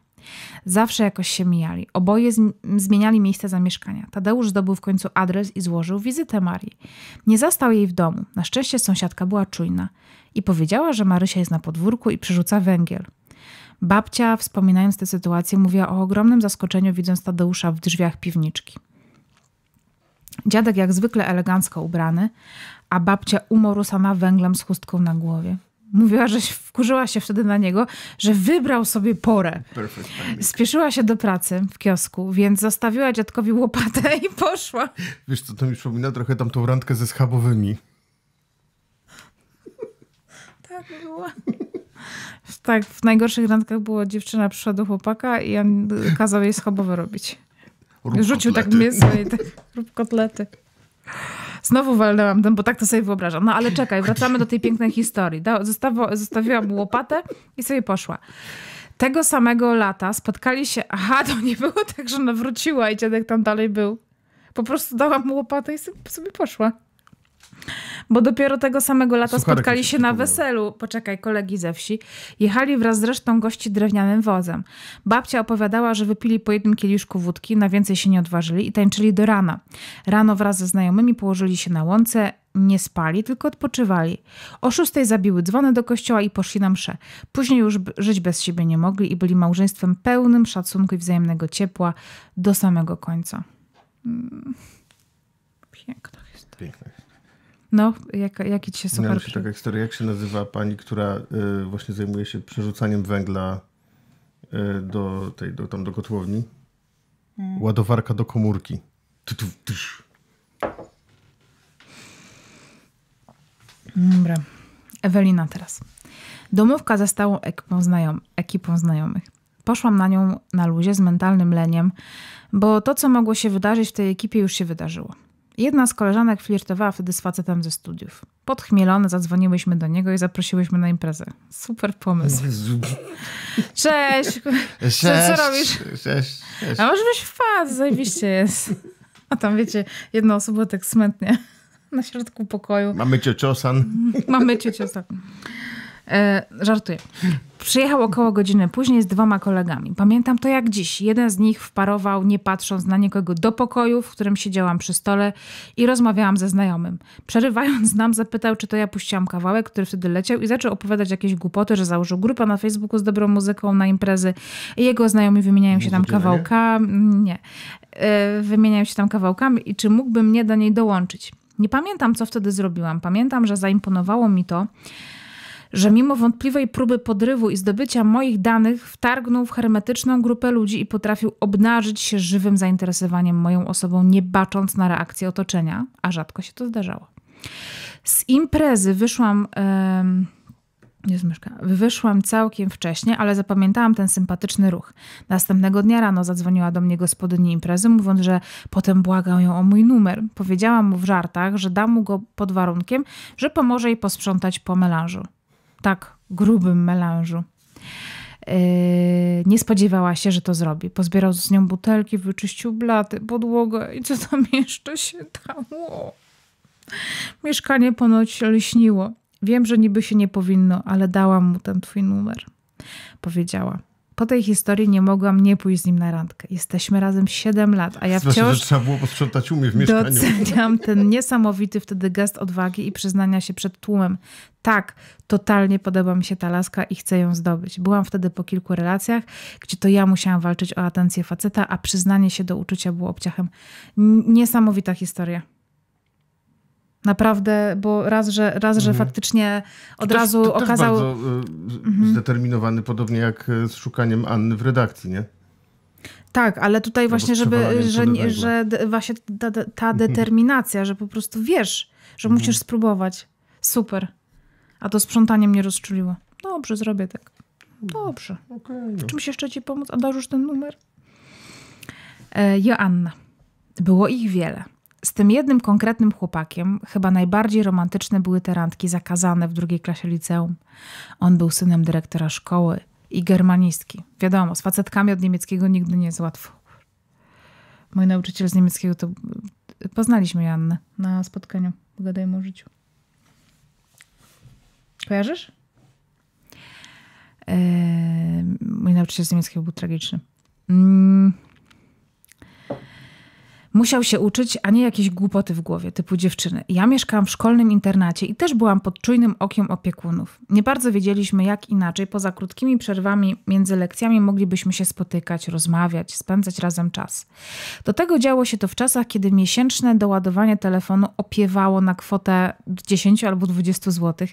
Zawsze jakoś się mijali. Oboje zmieniali miejsce zamieszkania. Tadeusz zdobył w końcu adres i złożył wizytę Marii. Nie zastał jej w domu. Na szczęście sąsiadka była czujna i powiedziała, że Marysia jest na podwórku i przerzuca węgiel. Babcia, wspominając tę sytuację, mówiła o ogromnym zaskoczeniu, widząc Tadeusza w drzwiach piwniczki. Dziadek jak zwykle elegancko ubrany, a babcia umorusana węglem z chustką na głowie mówiła, że wkurzyła się wtedy na niego, że wybrał sobie porę. Spieszyła się do pracy w kiosku, więc zostawiła dziadkowi łopatę i poszła. Wiesz co, to mi przypomina trochę tamtą randkę ze schabowymi. tak była. Tak, w najgorszych randkach była dziewczyna przyszła do chłopaka i on kazał jej schabowe robić. Rób Rzucił tak kotlety. tak mięso i tak rób kotlety. Znowu walnęłam ten, bo tak to sobie wyobrażam. No ale czekaj, wracamy do tej pięknej historii. Zostawo, zostawiłam łopatę i sobie poszła. Tego samego lata spotkali się. Aha, to nie było tak, że ona wróciła i dziadek tam dalej był. Po prostu dałam mu łopatę i sobie poszła. Bo dopiero tego samego lata spotkali się na weselu. Poczekaj, kolegi ze wsi. Jechali wraz z resztą gości drewnianym wozem. Babcia opowiadała, że wypili po jednym kieliszku wódki, na więcej się nie odważyli i tańczyli do rana. Rano wraz ze znajomymi położyli się na łące, nie spali, tylko odpoczywali. O szóstej zabiły dzwony do kościoła i poszli na msze. Później już żyć bez siebie nie mogli i byli małżeństwem pełnym szacunku i wzajemnego ciepła do samego końca. Mm. Piękna historia. Piękna no, jak, jaki ci się super Miałem się taka historia, jak się nazywa pani, która y, właśnie zajmuje się przerzucaniem węgla y, do tej, do, tam do kotłowni? Hmm. Ładowarka do komórki. Tu, tu, Dobra. Ewelina teraz. Domówka ze stałą ekipą, znajom ekipą znajomych. Poszłam na nią na luzie z mentalnym leniem, bo to, co mogło się wydarzyć w tej ekipie, już się wydarzyło. Jedna z koleżanek flirtowała wtedy z facetem ze studiów. Podchmielone zadzwoniłyśmy do niego i zaprosiłyśmy na imprezę. Super pomysł. Cześć! Cześć! Co, robisz? Cześć, cześć. A może byś wpadł, zajebiście jest. A tam wiecie, jedna osoba tak smętnie na środku pokoju. Mamy cię Mamy cię E, żartuję. Przyjechał około godziny później z dwoma kolegami. Pamiętam to jak dziś. Jeden z nich wparował, nie patrząc na nikogo, do pokoju, w którym siedziałam przy stole i rozmawiałam ze znajomym. Przerywając nam, zapytał, czy to ja puściłam kawałek, który wtedy leciał i zaczął opowiadać jakieś głupoty, że założył grupę na Facebooku z dobrą muzyką na imprezy i jego znajomi wymieniają się tam kawałkami. Nie. E, wymieniają się tam kawałkami i czy mógłby mnie do niej dołączyć. Nie pamiętam, co wtedy zrobiłam. Pamiętam, że zaimponowało mi to, że mimo wątpliwej próby podrywu i zdobycia moich danych wtargnął w hermetyczną grupę ludzi i potrafił obnażyć się żywym zainteresowaniem moją osobą, nie bacząc na reakcję otoczenia, a rzadko się to zdarzało. Z imprezy wyszłam. Yy... Nie zmyszka. Wyszłam całkiem wcześnie, ale zapamiętałam ten sympatyczny ruch. Następnego dnia rano zadzwoniła do mnie gospodyni imprezy, mówiąc, że potem błagał ją o mój numer. Powiedziałam mu w żartach, że dam mu go pod warunkiem, że pomoże jej posprzątać po melanżu tak grubym melanżu. Yy, nie spodziewała się, że to zrobi. Pozbierał z nią butelki, wyczyścił blaty, podłogę i co tam jeszcze się dało. Mieszkanie ponoć lśniło. Wiem, że niby się nie powinno, ale dałam mu ten twój numer. Powiedziała po tej historii nie mogłam nie pójść z nim na randkę. Jesteśmy razem 7 lat, a ja wciąż... Znaczy, że trzeba było posprzątać u mnie w mieszkaniu. Doceniam ten niesamowity wtedy gest odwagi i przyznania się przed tłumem. Tak, totalnie podoba mi się ta laska i chcę ją zdobyć. Byłam wtedy po kilku relacjach, gdzie to ja musiałam walczyć o atencję faceta, a przyznanie się do uczucia było obciachem. Niesamowita historia. Naprawdę, bo raz, że, raz, że mhm. faktycznie od to razu to okazał. Bardzo, y, mhm. zdeterminowany, podobnie jak y, z szukaniem Anny w redakcji, nie? Tak, ale tutaj właśnie, żeby, że, że, właśnie ta, ta mhm. determinacja, mhm. że po prostu wiesz, że mhm. musisz spróbować. Super. A to sprzątanie mnie rozczuliło. Dobrze, zrobię tak. Dobrze. Okay, w no. czymś jeszcze ci pomóc? A dasz już ten numer? E, Joanna. Było ich wiele. Z tym jednym konkretnym chłopakiem chyba najbardziej romantyczne były te randki zakazane w drugiej klasie liceum. On był synem dyrektora szkoły i germanistki. Wiadomo, z facetkami od niemieckiego nigdy nie jest łatwo. Mój nauczyciel z niemieckiego to... Poznaliśmy Jannę na spotkaniu. Pogadajmy o życiu. Kojarzysz? Yy, mój nauczyciel z niemieckiego był tragiczny. Mm musiał się uczyć, a nie jakieś głupoty w głowie, typu dziewczyny. Ja mieszkałam w szkolnym internacie i też byłam pod czujnym okiem opiekunów. Nie bardzo wiedzieliśmy, jak inaczej, poza krótkimi przerwami między lekcjami, moglibyśmy się spotykać, rozmawiać, spędzać razem czas. Do tego działo się to w czasach, kiedy miesięczne doładowanie telefonu opiewało na kwotę 10 albo 20 zł.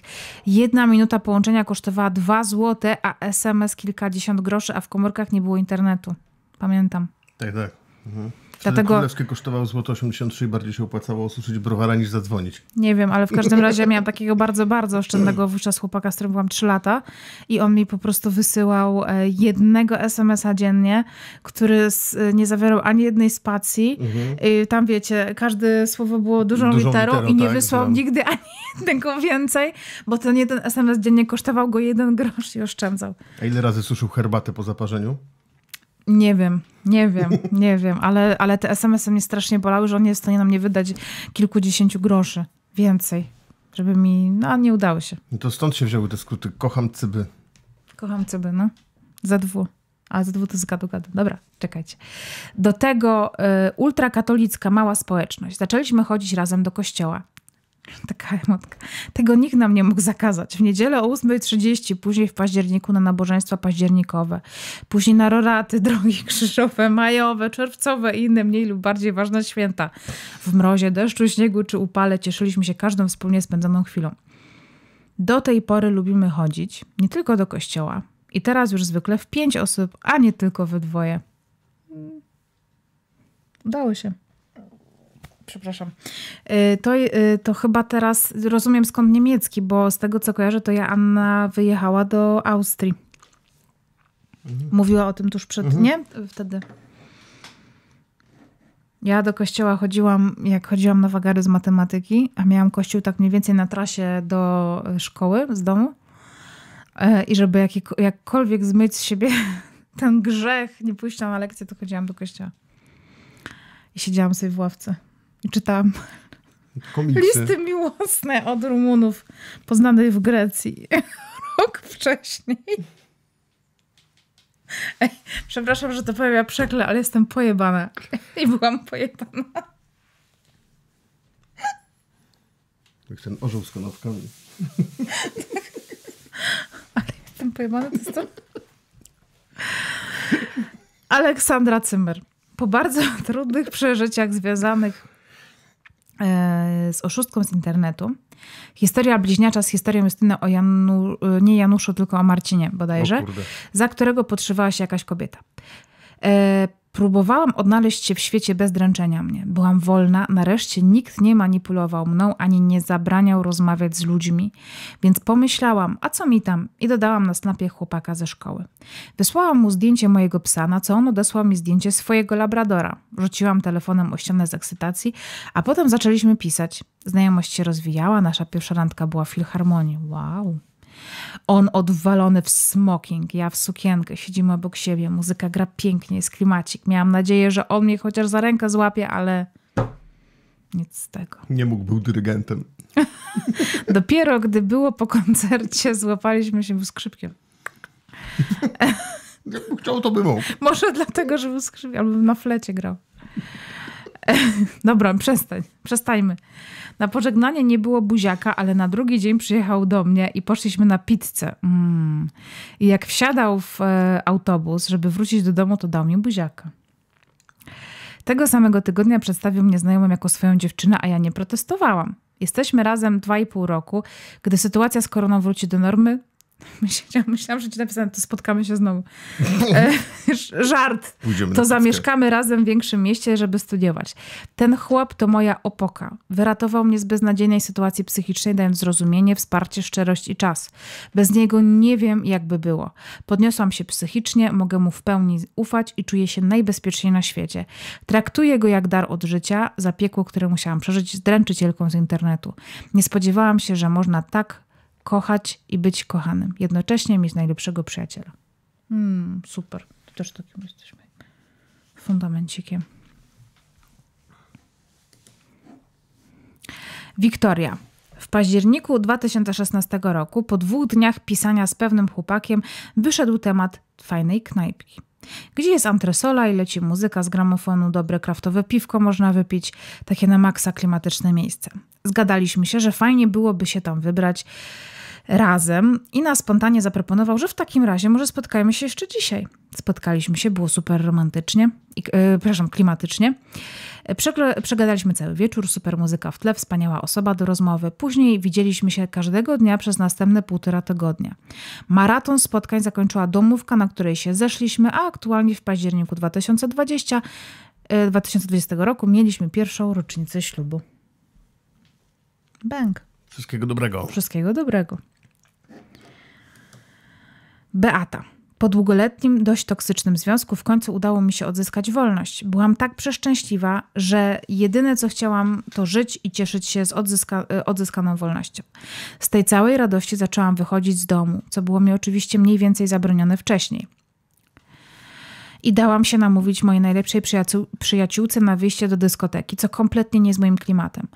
Jedna minuta połączenia kosztowała 2 zł, a SMS kilkadziesiąt groszy, a w komórkach nie było internetu. Pamiętam. Tak, tak. Mhm. Dlatego... Królewskie kosztowało złoto 83 i bardziej się opłacało usłyszeć browara niż zadzwonić. Nie wiem, ale w każdym razie miałam takiego bardzo, bardzo oszczędnego wówczas chłopaka, z którym byłam 3 lata i on mi po prostu wysyłał e, jednego SMS-a dziennie, który e, nie zawierał ani jednej spacji. Mhm. Tam wiecie, każde słowo było dużą, dużą literą, literą i nie tak, wysłał znam. nigdy ani jednego więcej, bo ten jeden SMS dziennie kosztował go jeden grosz i oszczędzał. A ile razy suszył herbatę po zaparzeniu? Nie wiem, nie wiem, nie wiem, ale, ale te SMS-y mnie strasznie bolały, że on nie jest w stanie na mnie wydać kilkudziesięciu groszy więcej, żeby mi, no nie udało się. No to stąd się wzięły te skróty, kocham cyby. Kocham cyby, no. Za dwu. A za dwu to z gadu gadu. Dobra, czekajcie. Do tego y, ultrakatolicka mała społeczność. Zaczęliśmy chodzić razem do kościoła. Taka emotka. Tego nikt nam nie mógł zakazać. W niedzielę o 8.30, później w październiku na nabożeństwa październikowe, później na roraty, drogi krzyżowe, majowe, czerwcowe i inne mniej lub bardziej ważne święta. W mrozie, deszczu, śniegu czy upale cieszyliśmy się każdą wspólnie spędzoną chwilą. Do tej pory lubimy chodzić, nie tylko do kościoła. I teraz już zwykle w pięć osób, a nie tylko we dwoje. Udało się przepraszam. Y, to, y, to chyba teraz rozumiem skąd niemiecki, bo z tego co kojarzę, to ja Anna wyjechała do Austrii. Mhm. Mówiła o tym tuż przed, mhm. nie? Wtedy. Ja do kościoła chodziłam, jak chodziłam na wagary z matematyki, a miałam kościół tak mniej więcej na trasie do y, szkoły, z domu. E, I żeby jak, jakkolwiek zmyć z siebie ten grzech, nie pójść na lekcję, to chodziłam do kościoła. I siedziałam sobie w ławce i czytałam Komiksy. listy miłosne od Rumunów poznanych w Grecji rok wcześniej. Ej, przepraszam, że to powiem, ja przeklę, ale jestem pojebana. I byłam pojebana. Jak ten orzeł z kanapkami. ale jestem pojebana, to jest to... Aleksandra Cymer. Po bardzo trudnych przeżyciach związanych E, z oszustką z internetu. Historia bliźniacza z historią Justyny o Janu, e, nie Januszu, tylko o Marcinie bodajże, za którego podszywała się jakaś kobieta. E, Próbowałam odnaleźć się w świecie bez dręczenia mnie. Byłam wolna, nareszcie nikt nie manipulował mną ani nie zabraniał rozmawiać z ludźmi, więc pomyślałam, a co mi tam? I dodałam na snapie chłopaka ze szkoły. Wysłałam mu zdjęcie mojego psa, na co on odesłał mi zdjęcie swojego labradora. Rzuciłam telefonem o ścianę z ekscytacji, a potem zaczęliśmy pisać. Znajomość się rozwijała, nasza pierwsza randka była w filharmonii. Wow. On odwalony w smoking, ja w sukienkę, siedzimy obok siebie, muzyka gra pięknie, jest klimacik. Miałam nadzieję, że on mnie chociaż za rękę złapie, ale nic z tego. Nie mógł, był dyrygentem. Dopiero gdy było po koncercie, złapaliśmy się skrzypkiem. Chciał, to by mógł. Może dlatego, że był skrzypkiem, albo na flecie grał. Dobra, przestań, przestajmy. Na pożegnanie nie było buziaka, ale na drugi dzień przyjechał do mnie i poszliśmy na pizzę. Mm. I jak wsiadał w e, autobus, żeby wrócić do domu, to dał mi buziaka. Tego samego tygodnia przedstawił mnie znajomym jako swoją dziewczynę, a ja nie protestowałam. Jesteśmy razem dwa i pół roku. Gdy sytuacja z koroną wróci do normy, Myślałam, myślałam że ci napisane, to spotkamy się znowu. E, żart. Pójdziemy to zamieszkamy razem w większym mieście, żeby studiować. Ten chłop to moja opoka. Wyratował mnie z beznadziejnej sytuacji psychicznej, dając zrozumienie, wsparcie, szczerość i czas. Bez niego nie wiem, jakby było. Podniosłam się psychicznie, mogę mu w pełni ufać i czuję się najbezpieczniej na świecie. Traktuję go jak dar od życia, zapiekło, które musiałam przeżyć z dręczycielką z internetu. Nie spodziewałam się, że można tak kochać i być kochanym. Jednocześnie mieć najlepszego przyjaciela. Hmm, super. To też takim jesteśmy fundamencikiem. Wiktoria. W październiku 2016 roku, po dwóch dniach pisania z pewnym chłopakiem, wyszedł temat fajnej knajpki. Gdzie jest antresola i leci muzyka z gramofonu, dobre kraftowe piwko można wypić, takie na maksa klimatyczne miejsce. Zgadaliśmy się, że fajnie byłoby się tam wybrać razem i na spontanie zaproponował, że w takim razie może spotkajmy się jeszcze dzisiaj. Spotkaliśmy się, było super romantycznie, i, yy, przepraszam, klimatycznie. E, przegadaliśmy cały wieczór, super muzyka w tle, wspaniała osoba do rozmowy. Później widzieliśmy się każdego dnia przez następne półtora tygodnia. Maraton spotkań zakończyła domówka, na której się zeszliśmy, a aktualnie w październiku 2020, yy, 2020 roku mieliśmy pierwszą rocznicę ślubu. Bęk. Wszystkiego dobrego. Wszystkiego dobrego. Beata. Po długoletnim, dość toksycznym związku w końcu udało mi się odzyskać wolność. Byłam tak przeszczęśliwa, że jedyne co chciałam to żyć i cieszyć się z odzyska e, odzyskaną wolnością. Z tej całej radości zaczęłam wychodzić z domu, co było mi oczywiście mniej więcej zabronione wcześniej. I dałam się namówić mojej najlepszej przyjaciół przyjaciółce na wyjście do dyskoteki, co kompletnie nie z moim klimatem.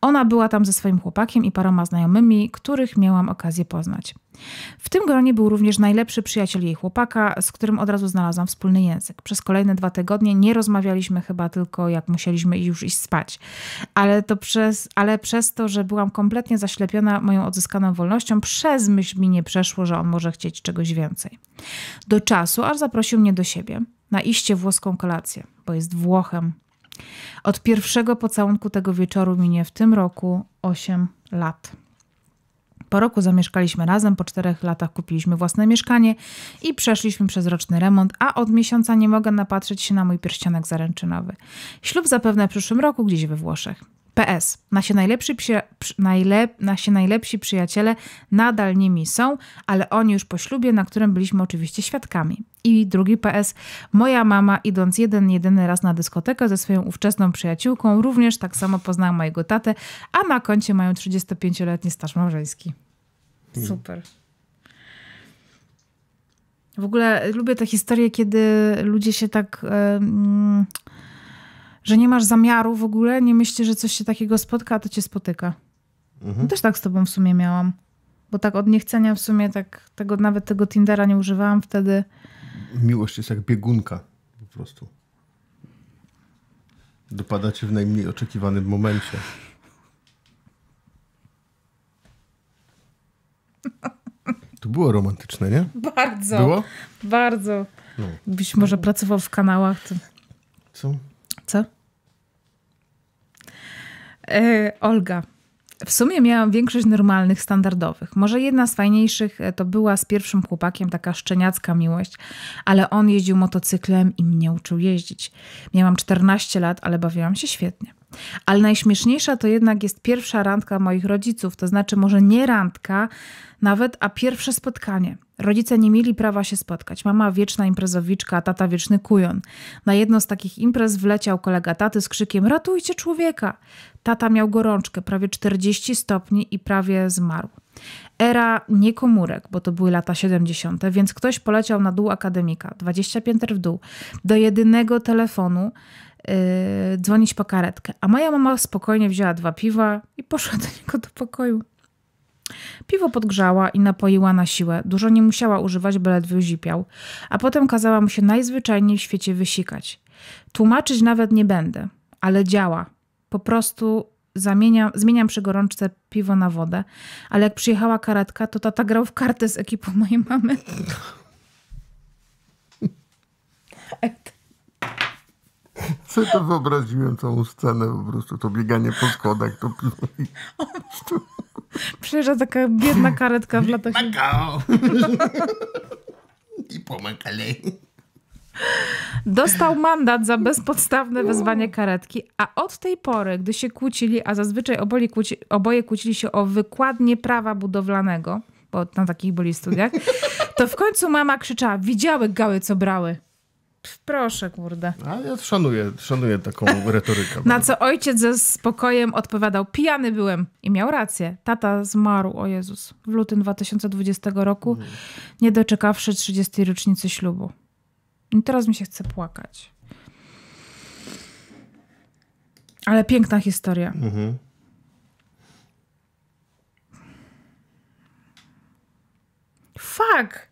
Ona była tam ze swoim chłopakiem i paroma znajomymi, których miałam okazję poznać. W tym gronie był również najlepszy przyjaciel jej chłopaka, z którym od razu znalazłam wspólny język. Przez kolejne dwa tygodnie nie rozmawialiśmy chyba tylko jak musieliśmy już iść spać, ale, to przez, ale przez to, że byłam kompletnie zaślepiona moją odzyskaną wolnością, przez myśl mi nie przeszło, że on może chcieć czegoś więcej. Do czasu, aż zaprosił mnie do siebie na iście włoską kolację, bo jest Włochem. Od pierwszego pocałunku tego wieczoru minie w tym roku 8 lat. Po roku zamieszkaliśmy razem, po czterech latach kupiliśmy własne mieszkanie i przeszliśmy przez roczny remont, a od miesiąca nie mogę napatrzeć się na mój pierścionek zaręczynowy. Ślub zapewne w przyszłym roku gdzieś we Włoszech. PS. Nasi najlepsi, przy, najlep, nasi najlepsi przyjaciele nadal nimi są, ale oni już po ślubie, na którym byliśmy oczywiście świadkami. I drugi PS, moja mama idąc jeden jedyny raz na dyskotekę ze swoją ówczesną przyjaciółką, również tak samo poznała mojego tatę, a na koncie mają 35-letni staż małżeński. Hmm. Super. W ogóle lubię te historie, kiedy ludzie się tak... Yy, że nie masz zamiaru w ogóle, nie myślisz, że coś się takiego spotka, a to cię spotyka. Mhm. też tak z tobą w sumie miałam. Bo tak od niechcenia w sumie tak tego, nawet tego Tindera nie używałam wtedy. Miłość jest jak biegunka po prostu. Dopada cię w najmniej oczekiwanym momencie. To było romantyczne, nie? Bardzo. Było? Bardzo. No. Być może no. pracował w kanałach. To... Co? Co? Yy, Olga. W sumie miałam większość normalnych, standardowych. Może jedna z fajniejszych e, to była z pierwszym chłopakiem, taka szczeniacka miłość, ale on jeździł motocyklem i mnie uczył jeździć. Miałam 14 lat, ale bawiłam się świetnie. Ale najśmieszniejsza to jednak jest pierwsza randka moich rodziców, to znaczy może nie randka, nawet, a pierwsze spotkanie. Rodzice nie mieli prawa się spotkać. Mama wieczna imprezowiczka, tata wieczny kujon. Na jedno z takich imprez wleciał kolega taty z krzykiem: Ratujcie człowieka! Tata miał gorączkę, prawie 40 stopni i prawie zmarł. Era nie komórek, bo to były lata 70., więc ktoś poleciał na dół akademika, 20 pięter w dół, do jedynego telefonu yy, dzwonić po karetkę. A moja mama spokojnie wzięła dwa piwa i poszła do niego do pokoju. Piwo podgrzała i napoiła na siłę. Dużo nie musiała używać, by ledwie zipiał. A potem kazała mu się najzwyczajniej w świecie wysikać. Tłumaczyć nawet nie będę, ale działa. Po prostu zamienia zmieniam przy gorączce piwo na wodę. Ale jak przyjechała karetka, to tata grał w karty z ekipą mojej mamy. Sobie to wyobraziłem całą scenę po prostu, to bieganie po schodach, to piwo. Przejeżdża taka biedna karetka w latach... Makao! I pomakali. Dostał mandat za bezpodstawne wezwanie karetki, a od tej pory, gdy się kłócili, a zazwyczaj oboje, kłóci, oboje kłócili się o wykładnie prawa budowlanego, bo na takich byli studiach, to w końcu mama krzyczała, widziały gały, co brały. Proszę, kurde. A ja szanuję, szanuję taką retorykę. Na co ojciec ze spokojem odpowiadał: Pijany byłem. I miał rację. Tata zmarł, o Jezus, w lutym 2020 roku, mhm. nie doczekawszy 30. rocznicy ślubu. I teraz mi się chce płakać. Ale piękna historia. Mhm. Fuck!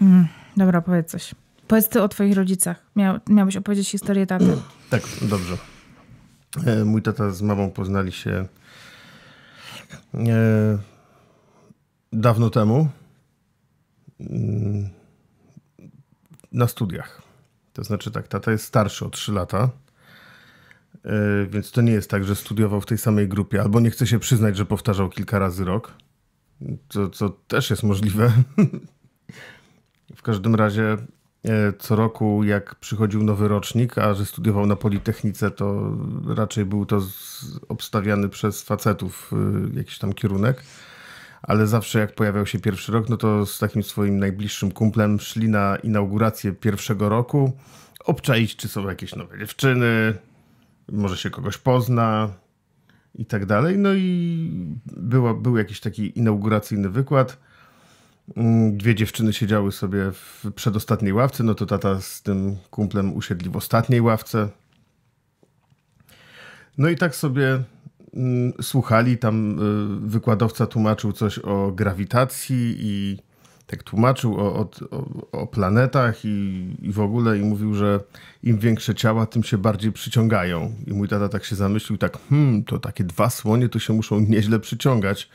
Mm, dobra, powiedz coś. Powiedz ty o twoich rodzicach. Miał, miałbyś opowiedzieć historię taty. Tak, dobrze. E, mój tata z mamą poznali się e, dawno temu mm, na studiach. To znaczy tak, tata jest starszy o 3 lata, e, więc to nie jest tak, że studiował w tej samej grupie, albo nie chce się przyznać, że powtarzał kilka razy rok co, co też jest możliwe. w każdym razie e, co roku, jak przychodził nowy rocznik, a że studiował na Politechnice, to raczej był to obstawiany przez facetów e, jakiś tam kierunek. Ale zawsze jak pojawiał się pierwszy rok, no to z takim swoim najbliższym kumplem szli na inaugurację pierwszego roku, obczaić, czy są jakieś nowe dziewczyny, może się kogoś pozna, i tak dalej. No i była, był jakiś taki inauguracyjny wykład. Mm, dwie dziewczyny siedziały sobie w przedostatniej ławce, no to tata z tym kumplem usiedli w ostatniej ławce. No i tak sobie mm, słuchali, tam y, wykładowca tłumaczył coś o grawitacji i tak tłumaczył o, o, o planetach i, i, w ogóle i mówił, że im większe ciała, tym się bardziej przyciągają. I mój tata tak się zamyślił, tak hmm, to takie dwa słonie to się muszą nieźle przyciągać.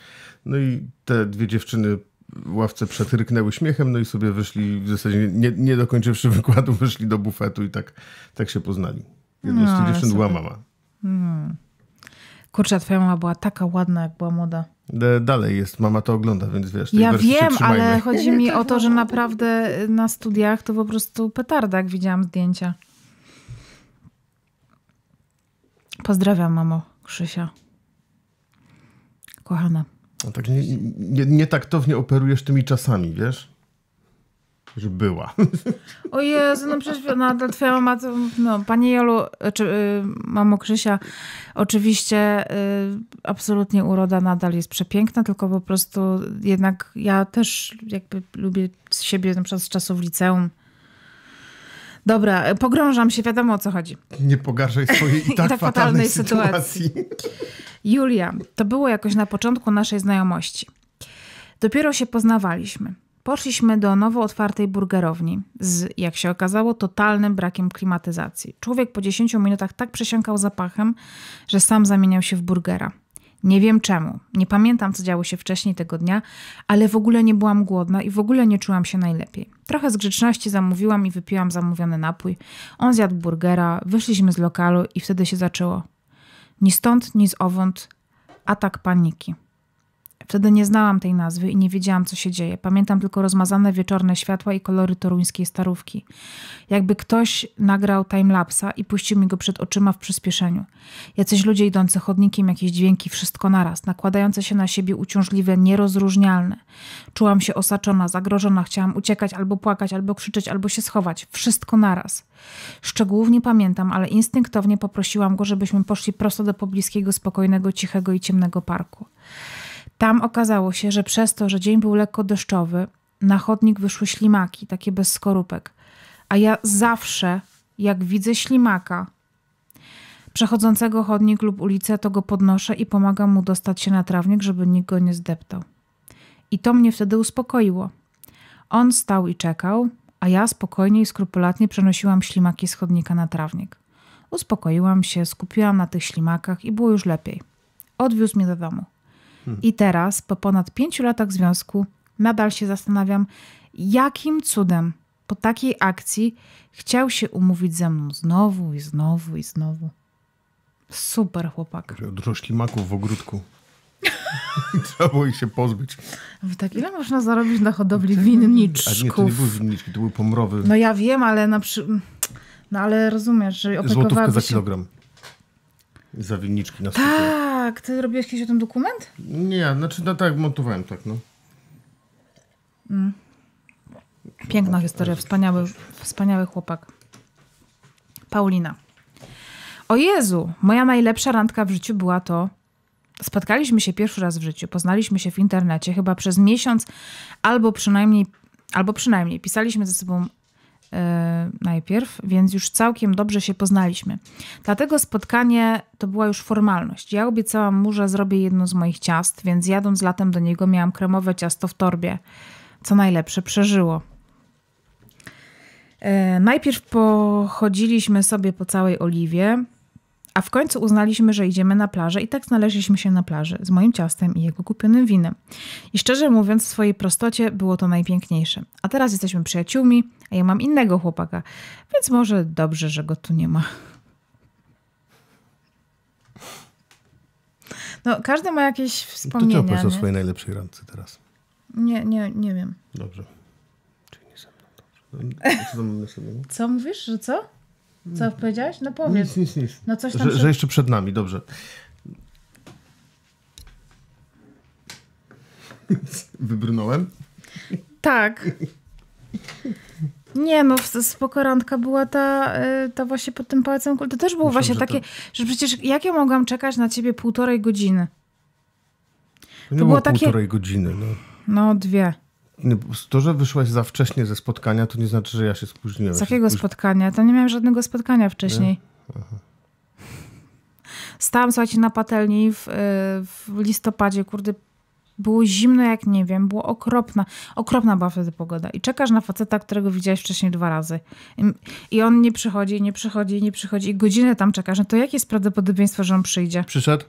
No i te dwie dziewczyny ławce przetryknęły śmiechem, no i sobie wyszli, w zasadzie nie, nie dokończywszy wykładu, wyszli do bufetu i tak, tak się poznali. Jedną no, z tych no, dziewczyn sobie... była mama. Hmm. Kurczę, twoja mama była taka ładna, jak była młoda. Dalej jest, mama to ogląda, więc wiesz. Ja wiem, ale chodzi mi o to, że naprawdę na studiach to po prostu petarda, jak widziałam zdjęcia. Pozdrawiam, mamo Krzysia. Kochana. No tak nie, nie, nietaktownie operujesz tymi czasami, wiesz? Już była. O Jezu, no przecież no, dla twoja mama, to, no, Jolu, czy y, mamo Krzysia, oczywiście y, absolutnie uroda nadal jest przepiękna, tylko po prostu jednak ja też jakby lubię siebie na przykład z czasów liceum. Dobra, y, pogrążam się, wiadomo o co chodzi. Nie pogarszaj swojej i tak, I tak fatalnej, fatalnej sytuacji. Julia, to było jakoś na początku naszej znajomości. Dopiero się poznawaliśmy. Poszliśmy do nowo otwartej burgerowni z, jak się okazało, totalnym brakiem klimatyzacji. Człowiek po 10 minutach tak przesiąkał zapachem, że sam zamieniał się w burgera. Nie wiem czemu, nie pamiętam co działo się wcześniej tego dnia, ale w ogóle nie byłam głodna i w ogóle nie czułam się najlepiej. Trochę z grzeczności zamówiłam i wypiłam zamówiony napój. On zjadł burgera, wyszliśmy z lokalu i wtedy się zaczęło. Ni stąd, ni z owąd atak paniki. Wtedy nie znałam tej nazwy i nie wiedziałam, co się dzieje. Pamiętam tylko rozmazane wieczorne światła i kolory toruńskiej starówki. Jakby ktoś nagrał timelapsa i puścił mi go przed oczyma w przyspieszeniu. Jacyś ludzie idący chodnikiem, jakieś dźwięki, wszystko naraz, nakładające się na siebie uciążliwe, nierozróżnialne. Czułam się osaczona, zagrożona, chciałam uciekać albo płakać, albo krzyczeć, albo się schować. Wszystko naraz. Szczegółów nie pamiętam, ale instynktownie poprosiłam go, żebyśmy poszli prosto do pobliskiego, spokojnego, cichego i ciemnego parku. Tam okazało się, że przez to, że dzień był lekko deszczowy, na chodnik wyszły ślimaki, takie bez skorupek. A ja zawsze, jak widzę ślimaka, przechodzącego chodnik lub ulicę, to go podnoszę i pomagam mu dostać się na trawnik, żeby nikt go nie zdeptał. I to mnie wtedy uspokoiło. On stał i czekał, a ja spokojnie i skrupulatnie przenosiłam ślimaki z chodnika na trawnik. Uspokoiłam się, skupiłam na tych ślimakach i było już lepiej. Odwiózł mnie do domu. I teraz, po ponad pięciu latach związku, nadal się zastanawiam, jakim cudem po takiej akcji chciał się umówić ze mną znowu i znowu i znowu. Super chłopak. Dużo ślimaków w ogródku. Trzeba było ich się pozbyć. Tak, ile można zarobić na hodowli winniczków? A nie, to nie były winniczki, to były pomrowy. No ja wiem, ale na przy... No ale rozumiesz, że opiekowałaby Złotówkę za kilogram. Za winniczki na tak. sklepie. Tak, ty robiłeś kiedyś o tym dokument? Nie, znaczy no tak, montowałem tak, no. Mm. Piękna historia, wspaniały, wspaniały chłopak. Paulina. O Jezu, moja najlepsza randka w życiu była to. Spotkaliśmy się pierwszy raz w życiu, poznaliśmy się w internecie chyba przez miesiąc, albo przynajmniej, albo przynajmniej pisaliśmy ze sobą Y, najpierw, więc już całkiem dobrze się poznaliśmy. Dlatego spotkanie to była już formalność. Ja obiecałam mu, że zrobię jedno z moich ciast, więc jadąc latem do niego miałam kremowe ciasto w torbie. Co najlepsze, przeżyło. Y, najpierw pochodziliśmy sobie po całej Oliwie, a w końcu uznaliśmy, że idziemy na plażę i tak znaleźliśmy się na plaży z moim ciastem i jego kupionym winem. I szczerze mówiąc, w swojej prostocie było to najpiękniejsze. A teraz jesteśmy przyjaciółmi, a ja mam innego chłopaka, więc może dobrze, że go tu nie ma. No, każdy ma jakieś wspomnienia. To chciał o swojej najlepszej randce teraz. Nie, nie, nie wiem. Dobrze. Czyli nie ze mną. Dobrze. No co mówisz, że co? Co powiedziałeś? No powiedz. Nic, nic, nic. No coś tam że, że jeszcze przed nami, dobrze. Wybrnąłem? Tak. Nie, no spokorantka była ta, y, ta właśnie pod tym pałacem To też było Myślę, właśnie że takie, to... że przecież jak ja mogłam czekać na ciebie półtorej godziny? To, to było, było półtorej takie... godziny. No. no dwie. No, to, że wyszłaś za wcześnie ze spotkania, to nie znaczy, że ja się spóźniłem. Z jakiego spotkania? To nie miałem żadnego spotkania wcześniej. Stałam, słuchajcie, na patelni w, y, w listopadzie, kurde, było zimno jak nie wiem, było okropna, okropna była wtedy pogoda. I czekasz na faceta, którego widziałeś wcześniej dwa razy. I on nie przychodzi, nie przychodzi, nie przychodzi. I godzinę tam czekasz. No to jakie jest prawdopodobieństwo, że on przyjdzie? Przyszedł?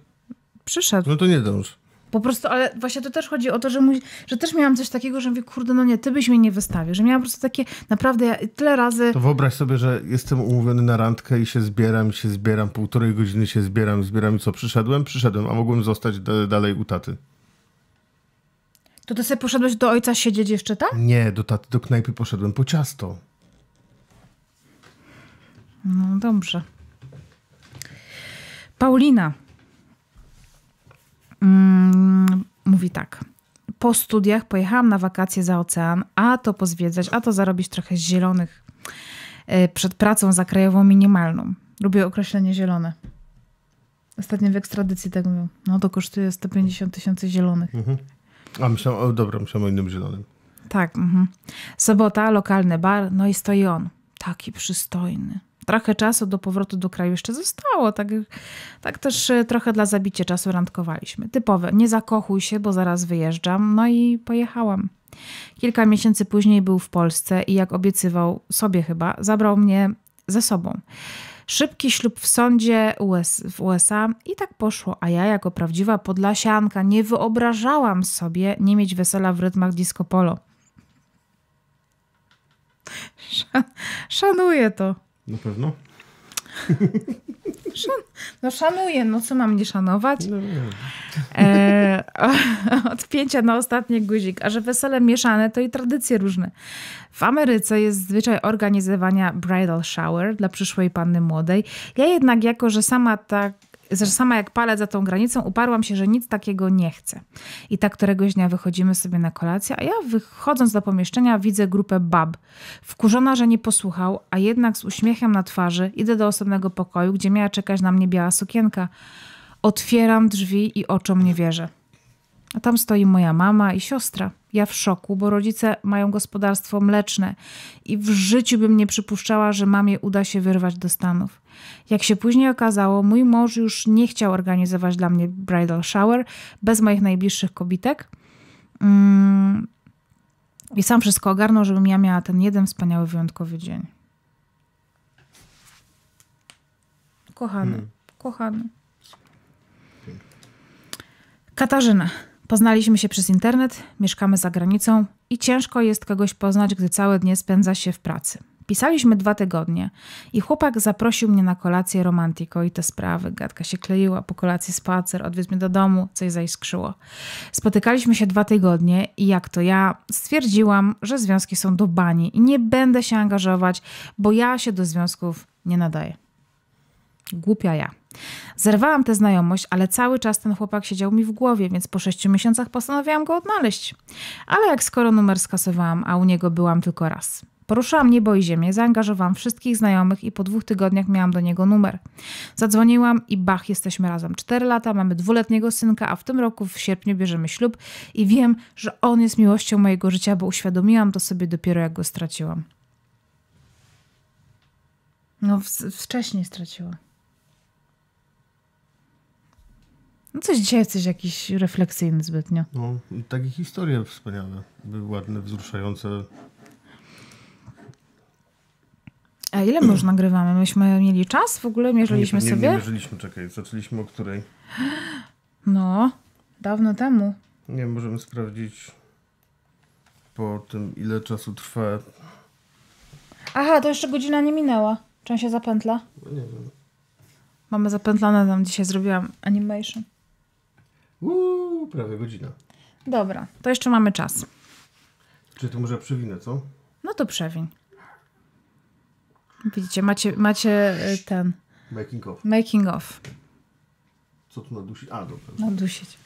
Przyszedł. No to nie dąż. Po prostu, ale właśnie to też chodzi o to, że, mój, że też miałam coś takiego, że mówię, kurde, no nie, ty byś mnie nie wystawił. Że miałam po prostu takie, naprawdę ja tyle razy... To wyobraź sobie, że jestem umówiony na randkę i się zbieram, się zbieram, półtorej godziny się zbieram, zbieram i co, przyszedłem? Przyszedłem, a mogłem zostać dalej u taty. To ty sobie poszedłeś do ojca siedzieć jeszcze tak? Nie, do taty, do knajpy poszedłem po ciasto. No dobrze. Paulina Mm, mówi tak. Po studiach pojechałam na wakacje za ocean, a to pozwiedzać, a to zarobić trochę zielonych e, przed pracą za krajową minimalną. Lubię określenie zielone. Ostatnio w ekstradycji tak mówią. No to kosztuje 150 tysięcy zielonych. Mhm. A myślałem, o dobra, myślałem o innym zielonym. Tak. Mhm. Sobota, lokalny bar, no i stoi on. Taki przystojny trochę czasu do powrotu do kraju jeszcze zostało. Tak, tak też e, trochę dla zabicia czasu randkowaliśmy. Typowe, nie zakochuj się, bo zaraz wyjeżdżam. No i pojechałam. Kilka miesięcy później był w Polsce i jak obiecywał sobie chyba, zabrał mnie ze sobą. Szybki ślub w sądzie US, w USA i tak poszło, a ja jako prawdziwa podlasianka nie wyobrażałam sobie nie mieć wesela w rytmach disco polo. Szanuję to. Na pewno? Szan no szanuję, no co mam nie szanować? No. E, o, na ostatni guzik, a że wesele mieszane, to i tradycje różne. W Ameryce jest zwyczaj organizowania bridal shower dla przyszłej panny młodej. Ja jednak, jako że sama tak że sama jak palę za tą granicą, uparłam się, że nic takiego nie chcę. I tak któregoś dnia wychodzimy sobie na kolację, a ja wychodząc do pomieszczenia widzę grupę bab. Wkurzona, że nie posłuchał, a jednak z uśmiechem na twarzy idę do osobnego pokoju, gdzie miała czekać na mnie biała sukienka. Otwieram drzwi i oczom nie wierzę. A tam stoi moja mama i siostra. Ja w szoku, bo rodzice mają gospodarstwo mleczne i w życiu bym nie przypuszczała, że mamie uda się wyrwać do Stanów. Jak się później okazało, mój mąż już nie chciał organizować dla mnie bridal shower bez moich najbliższych kobitek. Mm. I sam wszystko ogarnął, żebym ja miała ten jeden wspaniały, wyjątkowy dzień. Kochany, hmm. kochany. Katarzyna. Poznaliśmy się przez internet, mieszkamy za granicą i ciężko jest kogoś poznać, gdy całe dnie spędza się w pracy. Pisaliśmy dwa tygodnie i chłopak zaprosił mnie na kolację romantiko i te sprawy. Gadka się kleiła, po kolacji spacer, odwiózł mnie do domu, coś zaiskrzyło. Spotykaliśmy się dwa tygodnie i jak to ja stwierdziłam, że związki są do bani i nie będę się angażować, bo ja się do związków nie nadaję. Głupia ja. Zerwałam tę znajomość, ale cały czas ten chłopak siedział mi w głowie, więc po sześciu miesiącach postanowiłam go odnaleźć. Ale jak skoro numer skasowałam, a u niego byłam tylko raz. Poruszyłam niebo i ziemię, zaangażowałam wszystkich znajomych i po dwóch tygodniach miałam do niego numer. Zadzwoniłam i bach, jesteśmy razem. Cztery lata, mamy dwuletniego synka, a w tym roku w sierpniu bierzemy ślub i wiem, że on jest miłością mojego życia, bo uświadomiłam to sobie dopiero jak go straciłam. No, wcześniej straciła. No coś dzisiaj jesteś jakiś refleksyjny zbytnio. No, takie historie wspaniałe, były ładne, wzruszające. A ile my już nagrywamy? Myśmy mieli czas? W ogóle mierzyliśmy nie, nie, sobie? Nie mierzyliśmy, czekaj. Zaczęliśmy o której? No, dawno temu. Nie, możemy sprawdzić po tym, ile czasu trwa. Aha, to jeszcze godzina nie minęła. Czy on się zapętla? No nie wiem. Mamy zapętlane tam. Dzisiaj zrobiłam animation. Uuu, prawie godzina. Dobra, to jeszcze mamy czas. Czy to może przewinę, co? No to przewiń. Widzicie, macie, macie e, ten. Making of. Making of. Co tu nadusić? A, dobra. Nadusić.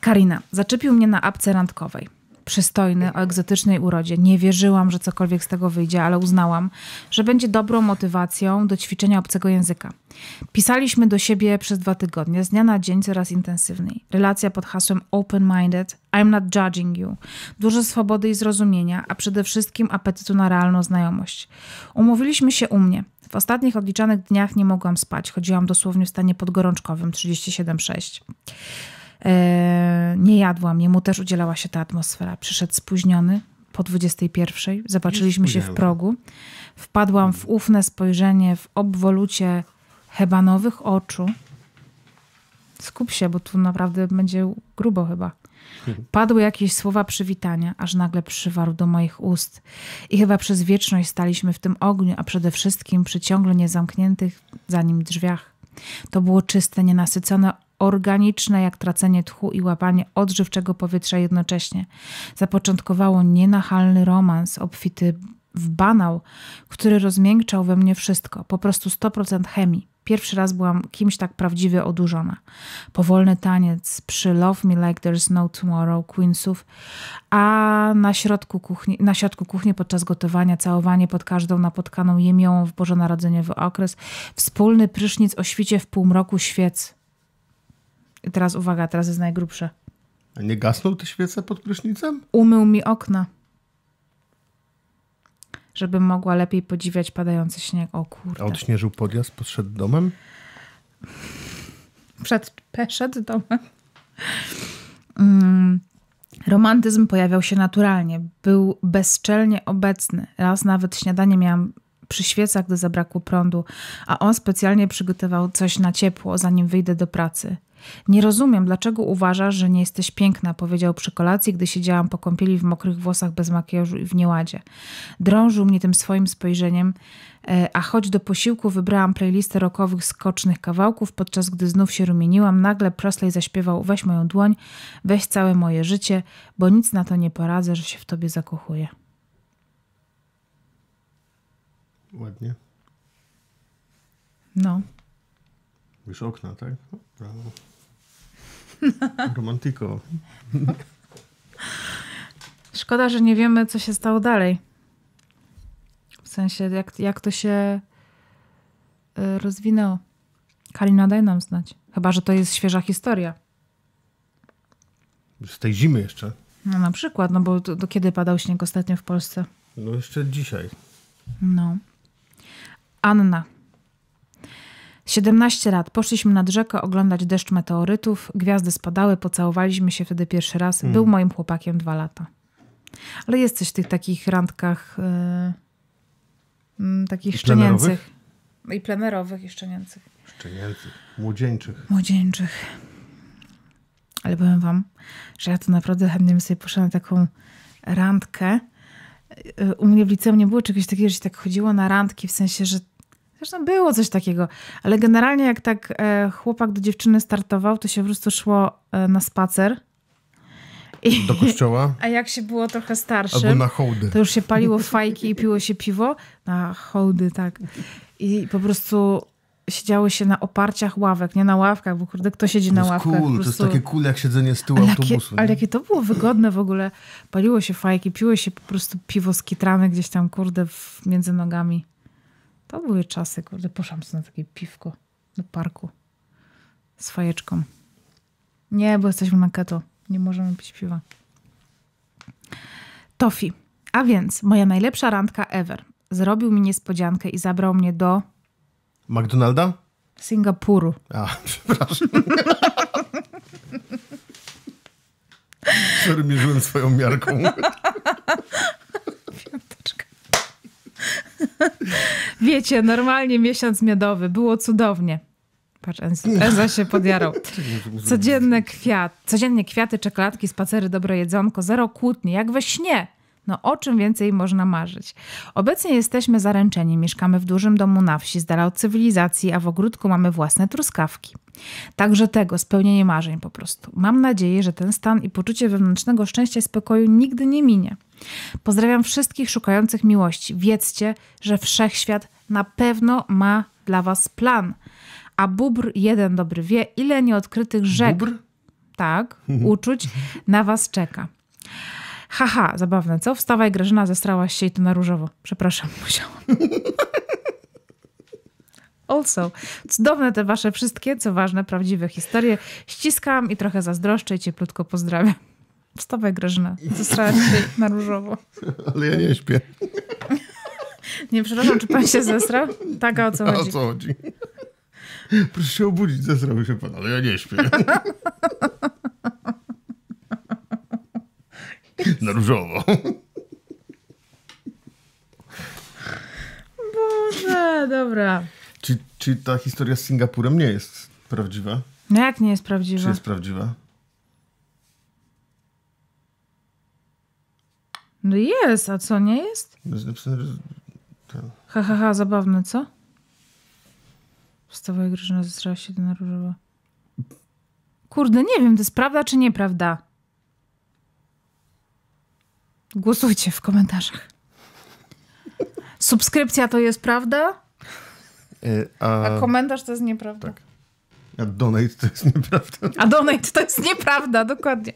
Karina, zaczepił mnie na apce randkowej przystojny, o egzotycznej urodzie. Nie wierzyłam, że cokolwiek z tego wyjdzie, ale uznałam, że będzie dobrą motywacją do ćwiczenia obcego języka. Pisaliśmy do siebie przez dwa tygodnie, z dnia na dzień coraz intensywniej. Relacja pod hasłem open-minded, I'm not judging you. Dużo swobody i zrozumienia, a przede wszystkim apetytu na realną znajomość. Umówiliśmy się u mnie. W ostatnich odliczanych dniach nie mogłam spać. Chodziłam dosłownie w stanie podgorączkowym 37,6. E, nie jadłam, jemu też udzielała się ta atmosfera. Przyszedł spóźniony po 21. Zobaczyliśmy się w progu. Wpadłam w ufne spojrzenie w obwolucie hebanowych oczu. Skup się, bo tu naprawdę będzie grubo chyba. Padły jakieś słowa przywitania, aż nagle przywarł do moich ust. I chyba przez wieczność staliśmy w tym ogniu, a przede wszystkim przy ciągle niezamkniętych za nim drzwiach. To było czyste, nienasycone organiczne, jak tracenie tchu i łapanie odżywczego powietrza jednocześnie. Zapoczątkowało nienachalny romans, obfity w banał, który rozmiękczał we mnie wszystko, po prostu 100% chemii. Pierwszy raz byłam kimś tak prawdziwie odurzona. Powolny taniec przy Love Me Like There's No Tomorrow Queensów, a na środku kuchni, na środku kuchni podczas gotowania całowanie pod każdą napotkaną jemią w bożonarodzeniowy okres, wspólny prysznic o świcie w półmroku świec. Teraz uwaga, teraz jest najgrubsze. A nie gasnął te świece pod prysznicem? Umył mi okna. Żebym mogła lepiej podziwiać padający śnieg. O kurde. A odśnieżył podjazd podszedł domem? Przed, przed domem. Mm. Romantyzm pojawiał się naturalnie, był bezczelnie obecny. Raz nawet śniadanie miałam przy świecach, gdy zabrakło prądu, a on specjalnie przygotował coś na ciepło, zanim wyjdę do pracy. Nie rozumiem, dlaczego uważasz, że nie jesteś piękna, powiedział przy kolacji, gdy siedziałam po kąpieli w mokrych włosach bez makijażu i w nieładzie. Drążył mnie tym swoim spojrzeniem, e, a choć do posiłku wybrałam playlistę rockowych skocznych kawałków, podczas gdy znów się rumieniłam, nagle Presley zaśpiewał Weź moją dłoń, weź całe moje życie, bo nic na to nie poradzę, że się w tobie zakochuję. Ładnie. No. Mówisz okna, tak? Brawo. No, Romantiko. Szkoda, że nie wiemy, co się stało dalej. W sensie, jak, jak to się y, rozwinęło. Kalina, daj nam znać. Chyba, że to jest świeża historia. Z tej zimy jeszcze. No na przykład, no bo do, do kiedy padał śnieg ostatnio w Polsce? No jeszcze dzisiaj. No. Anna. 17 lat. Poszliśmy nad rzekę oglądać deszcz meteorytów, gwiazdy spadały, pocałowaliśmy się wtedy pierwszy raz. Mm. Był hmm. moim chłopakiem dwa lata. Ale jesteś w tych takich randkach yy, mm, takich I szczenięcych. Plenerowych? I plenerowych i szczenięcych. Szczenięcych. Młodzieńczych. Młodzieńczych. Ale powiem wam, że ja to naprawdę chętnie bym sobie poszła na taką randkę. Yy, u mnie w liceum nie było czegoś takiego, że się tak chodziło na randki, w sensie, że Zresztą było coś takiego, ale generalnie jak tak e, chłopak do dziewczyny startował, to się po prostu szło e, na spacer. I, do kościoła? A jak się było trochę starsze? Albo na hołdy. to już się paliło fajki i piło się piwo. Na hołdy, tak. I po prostu siedziały się na oparciach ławek, nie na ławkach, bo kurde, kto siedzi na ławkach? Cool, prostu... to jest takie cool jak siedzenie z tyłu ale autobusu. Jakie, ale jakie to było wygodne w ogóle. Paliło się fajki, piło się po prostu piwo z kitrany gdzieś tam, kurde, między nogami. To były czasy, kurde, poszłam sobie na takie piwko do parku z fajeczką. Nie, bo jesteśmy na keto. Nie możemy pić piwa. Tofi. A więc, moja najlepsza randka ever. Zrobił mi niespodziankę i zabrał mnie do... McDonalda? Singapuru. A, przepraszam. Który mierzyłem swoją miarką. Wiecie, normalnie miesiąc miodowy, było cudownie. Patrz, Enza się podjarał. Codzienny kwiat, codziennie kwiaty, czekoladki, spacery, dobre jedzonko, zero kłótni, jak we śnie. No o czym więcej można marzyć? Obecnie jesteśmy zaręczeni, mieszkamy w dużym domu na wsi, z dala od cywilizacji, a w ogródku mamy własne truskawki. Także tego, spełnienie marzeń po prostu. Mam nadzieję, że ten stan i poczucie wewnętrznego szczęścia i spokoju nigdy nie minie. Pozdrawiam wszystkich szukających miłości. Wiedzcie, że wszechświat na pewno ma dla was plan. A bubr jeden dobry wie, ile nieodkrytych rzek. Bubr? Tak, uczuć na was czeka. Haha, zabawne, co? Wstawaj, Grażyna, zestrałaś się i to na różowo. Przepraszam, musiałam. Also, cudowne te wasze wszystkie, co ważne, prawdziwe historie. Ściskam i trochę zazdroszczę i cieplutko pozdrawiam. Wstawaj, Grażyna. Zesrałeś się na różowo. Ale ja nie śpię. Nie, przepraszam, czy pan się zesrał? Tak, a o co a chodzi? o co chodzi? Proszę się obudzić, zesrał się pan, ale ja nie śpię. Na różowo. Boże, dobra. Czy, czy ta historia z Singapurem nie jest prawdziwa? No jak nie jest prawdziwa? Czy jest prawdziwa? No jest, a co, nie jest? Hahaha, Ha, ha, ha, zabawne, co? Wstawa i Grażyna zesrała się na różowo. Kurde, nie wiem, to jest prawda czy nieprawda? Głosujcie w komentarzach. Subskrypcja to jest prawda? Y, a... a komentarz to jest nieprawda. Tak. A donate to jest nieprawda. A donate to jest nieprawda, dokładnie.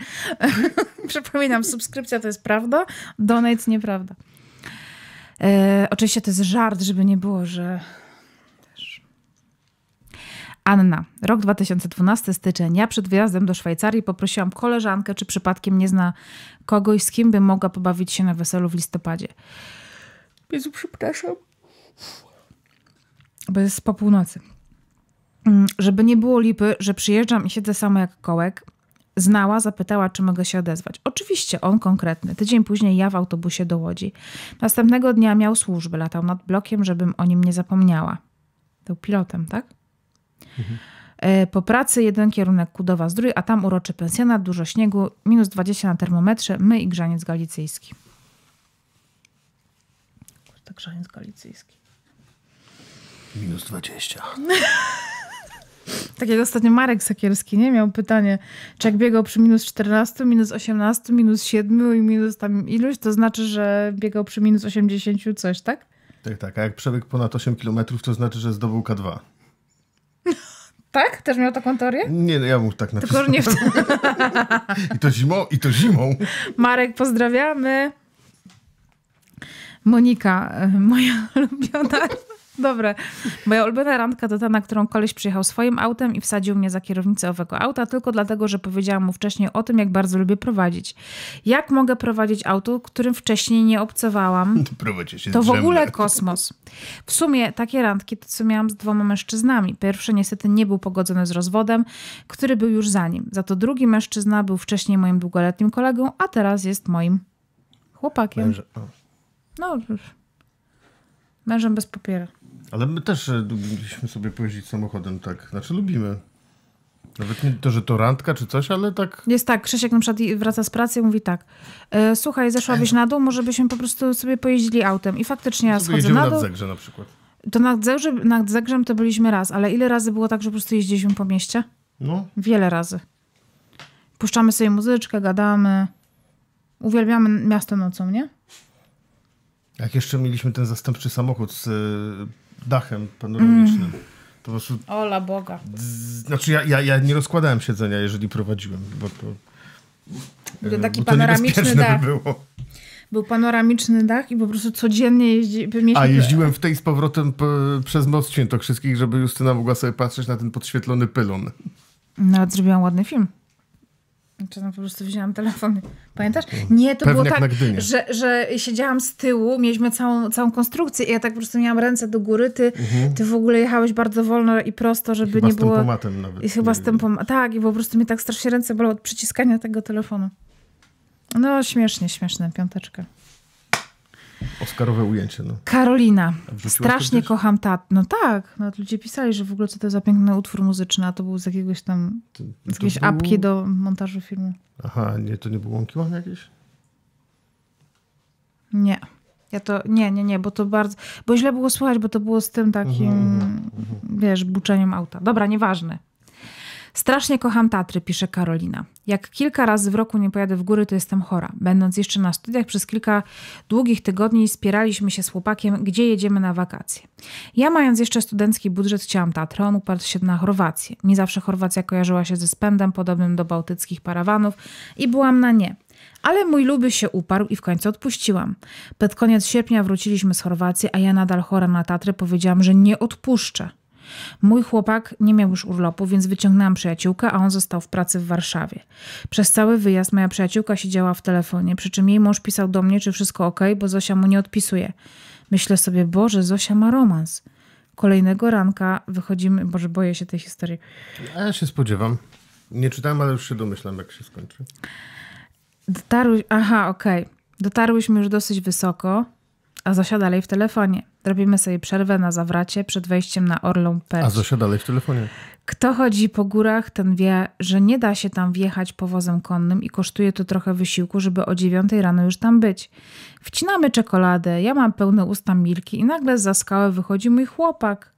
Przypominam, subskrypcja to jest prawda, donate nieprawda. E, oczywiście to jest żart, żeby nie było, że... Anna, rok 2012, styczeń. Ja przed wyjazdem do Szwajcarii poprosiłam koleżankę, czy przypadkiem nie zna kogoś, z kim by mogła pobawić się na weselu w listopadzie. Jezu, przepraszam. Bo jest po północy. Mm, żeby nie było lipy, że przyjeżdżam i siedzę sama jak kołek, znała, zapytała, czy mogę się odezwać. Oczywiście on konkretny. Tydzień później ja w autobusie do Łodzi. Następnego dnia miał służby, latał nad blokiem, żebym o nim nie zapomniała. Był pilotem, tak? Mhm. E, po pracy jeden kierunek Kudowa Zdrój, a tam uroczy pensjonat, dużo śniegu, minus 20 na termometrze, my i grzaniec galicyjski. Kurde, grzaniec galicyjski. Minus 20. Tak jak ostatnio Marek Sakierski nie? Miał pytanie, czy jak biegał przy minus 14, minus 18, minus 7 i minus tam iluś, to znaczy, że biegał przy minus 80 coś, tak? Tak, tak. A jak przebiegł ponad 8 km, to znaczy, że zdobył K2. Tak? Też miał taką teorię? Nie, no ja mu tak napisałem. Tylko, nie w... I to zimą, i to zimą. Marek, pozdrawiamy. Monika, e, moja ulubiona dobre. Moja ulubiona randka to ta, na którą koleś przyjechał swoim autem i wsadził mnie za kierownicę owego auta tylko dlatego, że powiedziałam mu wcześniej o tym, jak bardzo lubię prowadzić. Jak mogę prowadzić auto, którym wcześniej nie obcowałam? To, się to w ogóle kosmos. W sumie takie randki to co miałam z dwoma mężczyznami. Pierwszy niestety nie był pogodzony z rozwodem, który był już za nim. Za to drugi mężczyzna był wcześniej moim długoletnim kolegą, a teraz jest moim chłopakiem. Męże... No, mężem bez papiera. Ale my też lubiliśmy e, sobie pojeździć samochodem, tak. Znaczy lubimy. Nawet nie to, że to randka czy coś, ale tak. Jest tak, Krzysiek na przykład wraca z pracy i mówi tak. E, słuchaj, zeszłabyś na dół, może byśmy po prostu sobie pojeździli autem. I faktycznie ja schodzę na dół. Nadzegrze na przykład. To nad, zegrze, nad Zegrzem to byliśmy raz, ale ile razy było tak, że po prostu jeździliśmy po mieście? No. Wiele razy. Puszczamy sobie muzyczkę, gadamy. Uwielbiamy miasto nocą, nie? Jak jeszcze mieliśmy ten zastępczy samochód z e, dachem panoramicznym. Mm. Po prostu... Ola Boga. Znaczy ja, ja, ja nie rozkładałem siedzenia, jeżeli prowadziłem, bo to, Był e, taki bo to panoramiczny dach. By było. Był panoramiczny dach i po prostu codziennie jeździ, A jeździłem w tej z powrotem przez Most Świętokrzyskich, żeby Justyna mogła sobie patrzeć na ten podświetlony pylon. Nawet zrobiłam ładny film. Czasem znaczy, no, po prostu wzięłam telefon. Pamiętasz? Mm. Nie, to było tak, że, że siedziałam z tyłu, mieliśmy całą, całą konstrukcję i ja tak po prostu miałam ręce do góry. Ty, mhm. ty w ogóle jechałeś bardzo wolno i prosto, żeby nie było... Chyba z tempomatem nawet. I chyba z tak. I po prostu mi tak strasznie ręce bolały od przyciskania tego telefonu. No śmiesznie, śmieszne, piąteczka. Oscarowe ujęcie. No. Karolina. Strasznie kocham tat. No tak, no ludzie pisali, że w ogóle co to za piękny utwór muzyczny, a to był z jakiegoś tam, z jakiejś był... apki do montażu filmu. Aha, nie, to nie był Łąki Łan jakiś? Nie. Ja to, nie, nie, nie, bo to bardzo, bo źle było słychać, bo to było z tym takim, mhm, mhm, mhm. wiesz, buczeniem auta. Dobra, nieważne. Strasznie kocham Tatry, pisze Karolina. Jak kilka razy w roku nie pojadę w góry, to jestem chora. Będąc jeszcze na studiach, przez kilka długich tygodni spieraliśmy się z chłopakiem, gdzie jedziemy na wakacje. Ja, mając jeszcze studencki budżet, chciałam Tatry, on uparł się na Chorwację. Nie zawsze Chorwacja kojarzyła się ze spędem podobnym do bałtyckich parawanów i byłam na nie. Ale mój luby się uparł i w końcu odpuściłam. Pod koniec sierpnia wróciliśmy z Chorwacji, a ja nadal chora na Tatry powiedziałam, że nie odpuszczę. Mój chłopak nie miał już urlopu, więc wyciągnęłam przyjaciółkę, a on został w pracy w Warszawie. Przez cały wyjazd moja przyjaciółka siedziała w telefonie, przy czym jej mąż pisał do mnie, czy wszystko ok, bo Zosia mu nie odpisuje. Myślę sobie, Boże, Zosia ma romans. Kolejnego ranka wychodzimy, Boże, boję się tej historii. No, ja się spodziewam. Nie czytałem, ale już się domyślam, jak się skończy. Dotarły, aha, okej. Okay. Dotarłyśmy już dosyć wysoko, a Zosia dalej w telefonie. Robimy sobie przerwę na zawracie przed wejściem na Orlą P. A Zosia dalej w telefonie. Kto chodzi po górach, ten wie, że nie da się tam wjechać powozem konnym i kosztuje to trochę wysiłku, żeby o dziewiątej rano już tam być. Wcinamy czekoladę, ja mam pełne usta milki i nagle za skałę wychodzi mój chłopak.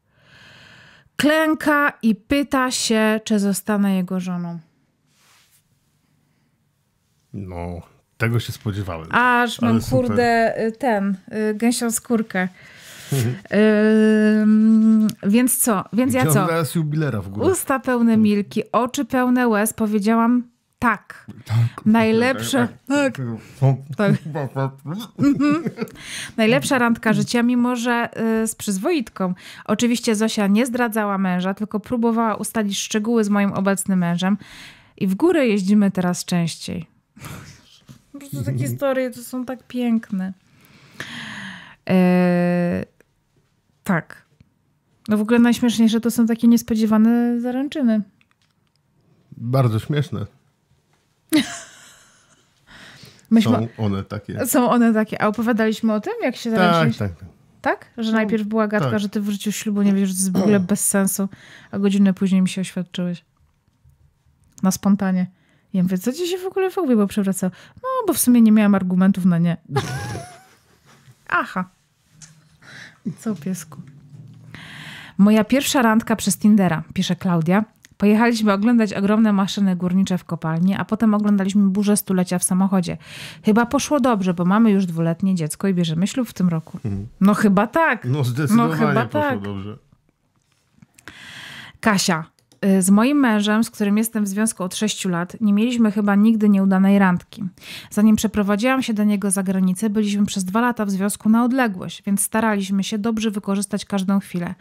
Klęka i pyta się, czy zostanę jego żoną. No, tego się spodziewałem. Aż mam kurde super. ten, y, gęsią skórkę więc co? Więc ja co? Usta pełne milki, oczy pełne łez. Powiedziałam tak. tak. Najlepsza. Tak. tak. tak. Najlepsza randka życia, mimo że y, z przyzwoitką. Oczywiście Zosia nie zdradzała męża, tylko próbowała ustalić szczegóły z moim obecnym mężem. I w górę jeździmy teraz częściej. Po prostu te historie to są tak piękne. Yy, tak. No w ogóle najśmieszniejsze to są takie niespodziewane zaręczyny. Bardzo śmieszne. Myśmy, są one takie. Są one takie. A opowiadaliśmy o tym, jak się tak, zaręczyliście? Tak, tak. Tak? Że no, najpierw była gadka, tak. że ty w życiu ślubu nie wiesz, w ogóle bez sensu, a godzinę później mi się oświadczyłeś. Na spontanie. Ja mówię, co ci się w ogóle w ogóle przewracał. No, bo w sumie nie miałam argumentów na nie. Aha. Co piesku? Moja pierwsza randka przez Tindera, pisze Klaudia. Pojechaliśmy oglądać ogromne maszyny górnicze w kopalni, a potem oglądaliśmy burzę stulecia w samochodzie. Chyba poszło dobrze, bo mamy już dwuletnie dziecko i bierzemy ślub w tym roku. Mhm. No chyba tak. No, no zdecydowanie no, chyba poszło tak. dobrze. Kasia. Y, z moim mężem, z którym jestem w związku od 6 lat, nie mieliśmy chyba nigdy nieudanej randki. Zanim przeprowadziłam się do niego za granicę, byliśmy przez dwa lata w związku na odległość, więc staraliśmy się dobrze wykorzystać każdą chwilę.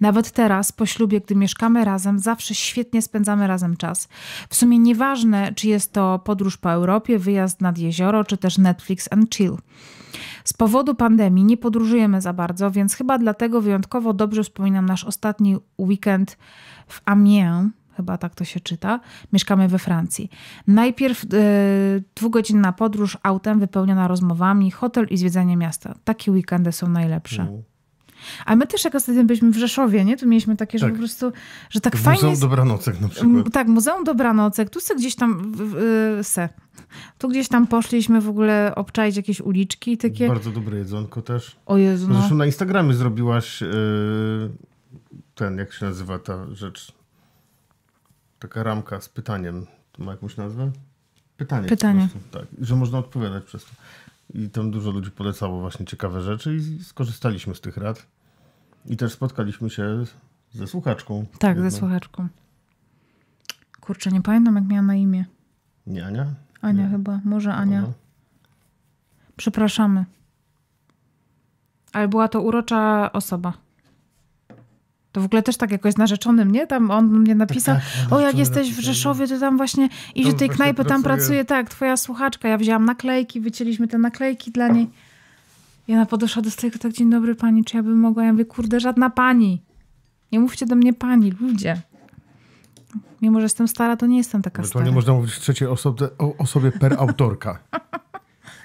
Nawet teraz, po ślubie, gdy mieszkamy razem, zawsze świetnie spędzamy razem czas. W sumie nieważne, czy jest to podróż po Europie, wyjazd nad jezioro, czy też Netflix and chill. Z powodu pandemii nie podróżujemy za bardzo, więc chyba dlatego wyjątkowo dobrze wspominam nasz ostatni weekend w Amiens, chyba tak to się czyta, mieszkamy we Francji. Najpierw yy, dwugodzinna podróż autem wypełniona rozmowami, hotel i zwiedzanie miasta. Takie weekendy są najlepsze. Mm. A my też jak ostatnio byliśmy w Rzeszowie, nie? Tu mieliśmy takie, że tak. po prostu, że tak fajnie... Muzeum Dobranocek na przykład. Tak, Muzeum Dobranocek. Tu se gdzieś tam... Yy, se. Tu gdzieś tam poszliśmy w ogóle obczaić jakieś uliczki takie. Bardzo dobre jedzonko też. O Jezu. No. Zresztą na Instagramie zrobiłaś yy, ten, jak się nazywa ta rzecz? Taka ramka z pytaniem. To ma jakąś nazwę? Pytanie. Pytanie. tak, że można odpowiadać przez to. I tam dużo ludzi polecało właśnie ciekawe rzeczy i skorzystaliśmy z tych rad. I też spotkaliśmy się ze słuchaczką. Tak, jedną. ze słuchaczką. Kurczę, nie pamiętam jak miała na imię. Nie Ania? Ania nie. chyba, może Ania. Ona. No. Przepraszamy. Ale była to urocza osoba. To w ogóle też tak jakoś z narzeczonym, nie? Tam on mnie napisał, tak, tak, o jak jesteś w Rzeszowie, no. to tam właśnie i że tej knajpy, tam pracuje, tak, twoja słuchaczka. Ja wzięłam naklejki, wycięliśmy te naklejki dla niej. Jana podeszła do stolika, tak, dzień dobry pani, czy ja bym mogła? Ja mówię, kurde, żadna pani. Nie mówcie do mnie pani, ludzie. Mimo, że jestem stara, to nie jestem taka stara. No to nie można mówić trzeciej osobie, o osobie per autorka.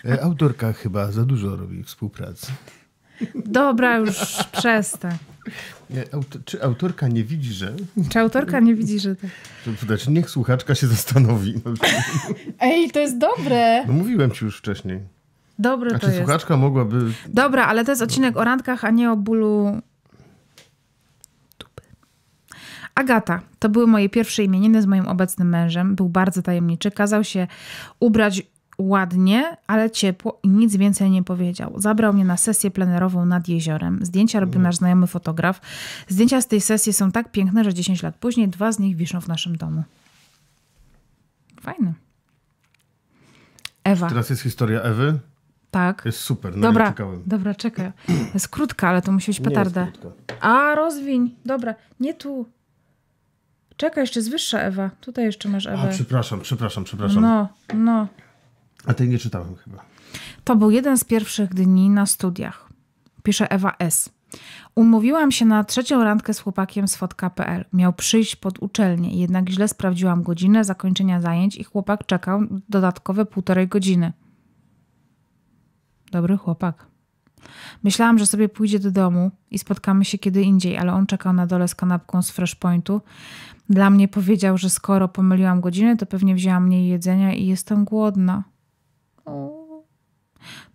E, autorka chyba za dużo robi współpracy. Dobra, już przestań. czy autorka nie widzi, że. Czy autorka nie widzi, że tak? Znaczy, niech słuchaczka się zastanowi. Ej, to jest dobre. No, mówiłem ci już wcześniej. Dobry to jest. słuchaczka mogłaby... Dobra, ale to jest odcinek o randkach, a nie o bólu... Agata. To były moje pierwsze imieniny z moim obecnym mężem. Był bardzo tajemniczy. Kazał się ubrać ładnie, ale ciepło i nic więcej nie powiedział. Zabrał mnie na sesję plenerową nad jeziorem. Zdjęcia robił mhm. nasz znajomy fotograf. Zdjęcia z tej sesji są tak piękne, że 10 lat później dwa z nich wiszą w naszym domu. Fajny. Ewa. Teraz jest historia Ewy. Tak. Jest super, no dobra, Dobra, czekaj. Jest krótka, ale to musi być petarda. A, rozwiń. Dobra, nie tu. Czekaj, jeszcze jest wyższa Ewa. Tutaj jeszcze masz Ewę. A, przepraszam, przepraszam, przepraszam. No, no. A tej nie czytałem chyba. To był jeden z pierwszych dni na studiach. Pisze Ewa S. Umówiłam się na trzecią randkę z chłopakiem z fotka.pl. Miał przyjść pod uczelnię, jednak źle sprawdziłam godzinę zakończenia zajęć i chłopak czekał dodatkowe półtorej godziny. Dobry chłopak. Myślałam, że sobie pójdzie do domu i spotkamy się kiedy indziej, ale on czekał na dole z kanapką z Fresh Pointu. Dla mnie powiedział, że skoro pomyliłam godzinę, to pewnie wzięłam mniej jedzenia i jestem głodna.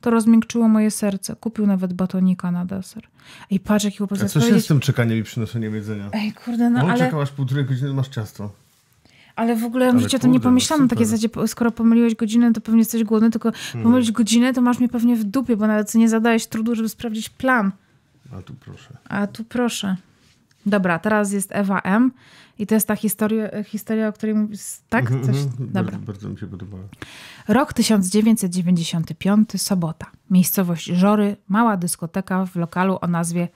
To rozmiękczyło moje serce. Kupił nawet batonika na deser. Ej, patrz, jaki chłopak A co się z tym czekaniem i przynoszeniem jedzenia? Ej, kurde, no, no ale... czekał aż półtorej godziny, masz ciasto. Ale w ogóle ale o tym nie pomyślałam. Takie zasadzie, skoro pomyliłeś godzinę, to pewnie jesteś głodny, tylko hmm. godzinę, to masz mnie pewnie w dupie, bo nawet nie zadałeś trudu, żeby sprawdzić plan. A tu proszę. A tu proszę. Dobra, teraz jest Ewa M. I to jest ta historia, historia o której mówisz. Tak? Mhm, Coś? Mhm, mhm. Dobra. Bardzo, bardzo mi się podobała. Rok 1995, sobota. Miejscowość Żory, mała dyskoteka w lokalu o nazwie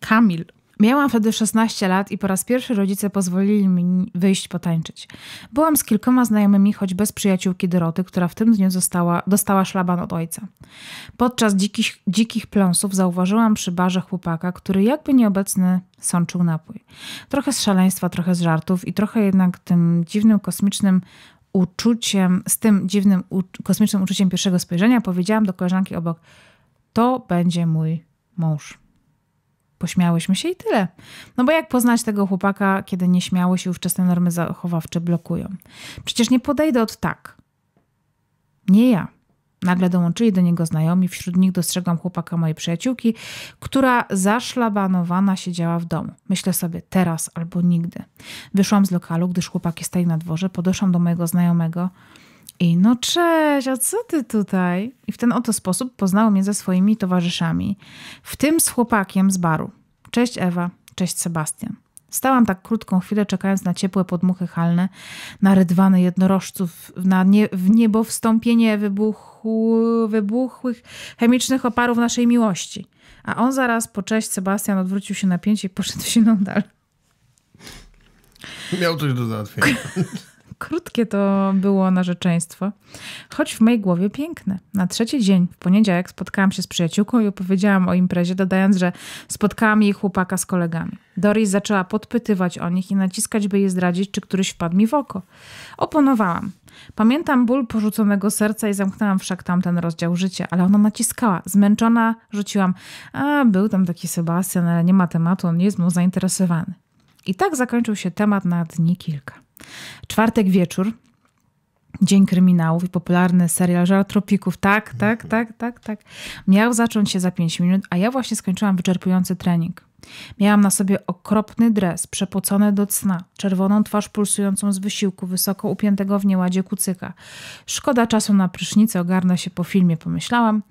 Kamil. Miałam wtedy 16 lat i po raz pierwszy rodzice pozwolili mi wyjść potańczyć. Byłam z kilkoma znajomymi, choć bez przyjaciółki Doroty, która w tym dniu została, dostała szlaban od ojca. Podczas dzikich, dzikich pląsów zauważyłam przy barze chłopaka, który jakby nieobecny sączył napój. Trochę z szaleństwa, trochę z żartów i trochę jednak tym dziwnym kosmicznym uczuciem, z tym dziwnym kosmicznym uczuciem pierwszego spojrzenia powiedziałam do koleżanki obok: To będzie mój mąż pośmiałyśmy się i tyle. No bo jak poznać tego chłopaka, kiedy nieśmiałość i ówczesne normy zachowawcze blokują? Przecież nie podejdę od tak. Nie ja. Nagle dołączyli do niego znajomi, wśród nich dostrzegam chłopaka mojej przyjaciółki, która zaszlabanowana siedziała w domu. Myślę sobie, teraz albo nigdy. Wyszłam z lokalu, gdyż chłopak jest tutaj na dworze, podeszłam do mojego znajomego, i no cześć, a co ty tutaj? I w ten oto sposób poznał mnie ze swoimi towarzyszami, w tym z chłopakiem z baru. Cześć Ewa, cześć Sebastian. Stałam tak krótką chwilę, czekając na ciepłe podmuchy halne, na rydwany jednorożców, na nie, w niebo wstąpienie wybuchu, wybuchłych chemicznych oparów naszej miłości. A on zaraz po cześć Sebastian odwrócił się na pięcie i poszedł w silną dal. Miał coś do załatwienia. Krótkie to było narzeczeństwo, choć w mojej głowie piękne. Na trzeci dzień, w poniedziałek, spotkałam się z przyjaciółką i opowiedziałam o imprezie, dodając, że spotkałam jej chłopaka z kolegami. Doris zaczęła podpytywać o nich i naciskać, by je zdradzić, czy któryś wpadł mi w oko. Oponowałam. Pamiętam ból porzuconego serca i zamknęłam wszak tamten rozdział życia, ale ona naciskała. Zmęczona rzuciłam, a był tam taki Sebastian, ale nie ma tematu, on nie jest mu zainteresowany. I tak zakończył się temat na dni kilka. Czwartek wieczór, Dzień Kryminałów i popularny serial Żar Tropików. Tak, mhm. tak, tak, tak, tak. Miał zacząć się za 5 minut, a ja właśnie skończyłam wyczerpujący trening. Miałam na sobie okropny dres, przepocony do cna, czerwoną twarz pulsującą z wysiłku, wysoko upiętego w nieładzie kucyka. Szkoda czasu na prysznicę, ogarnę się po filmie, pomyślałam.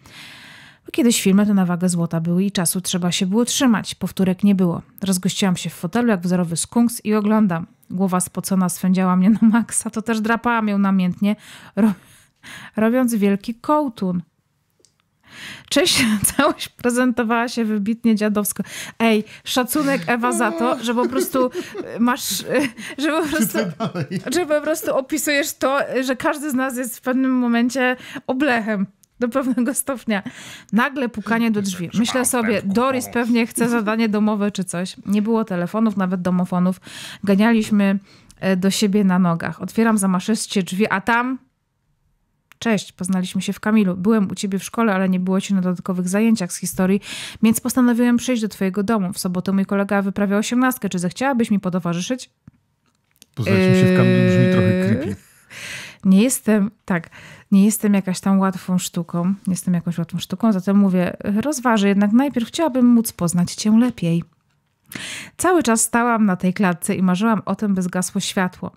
Bo kiedyś filmy to na wagę złota były i czasu trzeba się było trzymać. Powtórek nie było. Rozgościłam się w fotelu jak wzorowy skunks i oglądam. Głowa spocona swędziała mnie na maksa, to też drapałam ją namiętnie, ro robiąc wielki kołtun. Cześć, całość prezentowała się wybitnie dziadowsko. Ej, szacunek Ewa za to, że po prostu e, masz, e, że po prostu, że po prostu opisujesz to, że każdy z nas jest w pewnym momencie oblechem do pewnego stopnia. Nagle pukanie do drzwi. Myślę sobie, Doris pewnie chce zadanie domowe czy coś. Nie było telefonów, nawet domofonów. Ganialiśmy e, do siebie na nogach. Otwieram zamaszyście drzwi, a tam... Cześć, poznaliśmy się w Kamilu. Byłem u ciebie w szkole, ale nie było ci na dodatkowych zajęciach z historii, więc postanowiłem przyjść do twojego domu. W sobotę mój kolega wyprawia osiemnastkę. Czy zechciałabyś mi podowarzyszyć? Poznaliśmy się w Kamilu, brzmi trochę creepy. Eee, nie jestem, tak, nie jestem jakaś tam łatwą sztuką, nie jestem jakąś łatwą sztuką, zatem mówię, rozważę, jednak najpierw chciałabym móc poznać cię lepiej. Cały czas stałam na tej klatce i marzyłam o tym, by zgasło światło.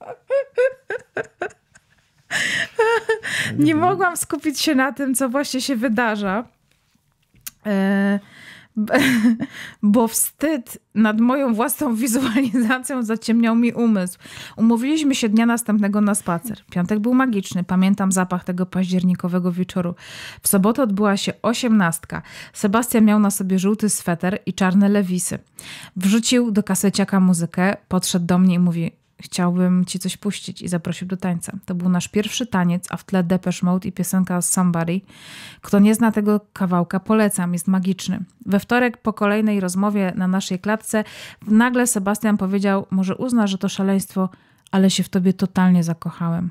nie mogłam skupić się na tym, co właśnie się wydarza. E, bo wstyd nad moją własną wizualizacją zaciemniał mi umysł. Umówiliśmy się dnia następnego na spacer. Piątek był magiczny, pamiętam zapach tego październikowego wieczoru. W sobotę odbyła się osiemnastka. Sebastian miał na sobie żółty sweter i czarne lewisy. Wrzucił do kaseciaka muzykę, podszedł do mnie i mówi: chciałbym ci coś puścić i zaprosił do tańca. To był nasz pierwszy taniec, a w tle Depeche Mode i piosenka Somebody. Kto nie zna tego kawałka, polecam, jest magiczny. We wtorek po kolejnej rozmowie na naszej klatce nagle Sebastian powiedział, może uzna, że to szaleństwo, ale się w tobie totalnie zakochałem.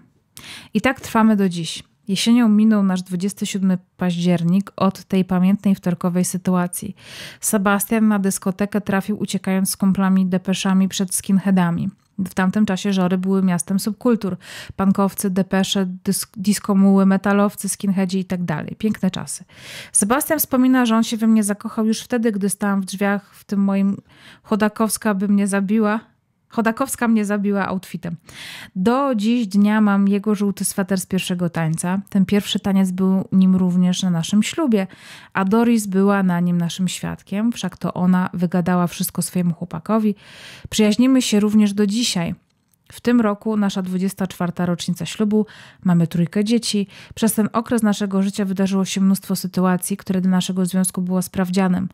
I tak trwamy do dziś. Jesienią minął nasz 27 październik od tej pamiętnej wtorkowej sytuacji. Sebastian na dyskotekę trafił uciekając z kumplami depeszami przed skinheadami. W tamtym czasie żory były miastem subkultur. Pankowcy, depesze, disco diskomuły, metalowcy, skinheadzi tak dalej. Piękne czasy. Sebastian wspomina, że on się we mnie zakochał już wtedy, gdy stałam w drzwiach w tym moim Chodakowska by mnie zabiła Chodakowska mnie zabiła outfitem. Do dziś dnia mam jego żółty sweter z pierwszego tańca. Ten pierwszy taniec był nim również na naszym ślubie, a Doris była na nim naszym świadkiem, wszak to ona wygadała wszystko swojemu chłopakowi. Przyjaźnimy się również do dzisiaj. W tym roku nasza 24. rocznica ślubu, mamy trójkę dzieci. Przez ten okres naszego życia wydarzyło się mnóstwo sytuacji, które dla naszego związku było sprawdzianem.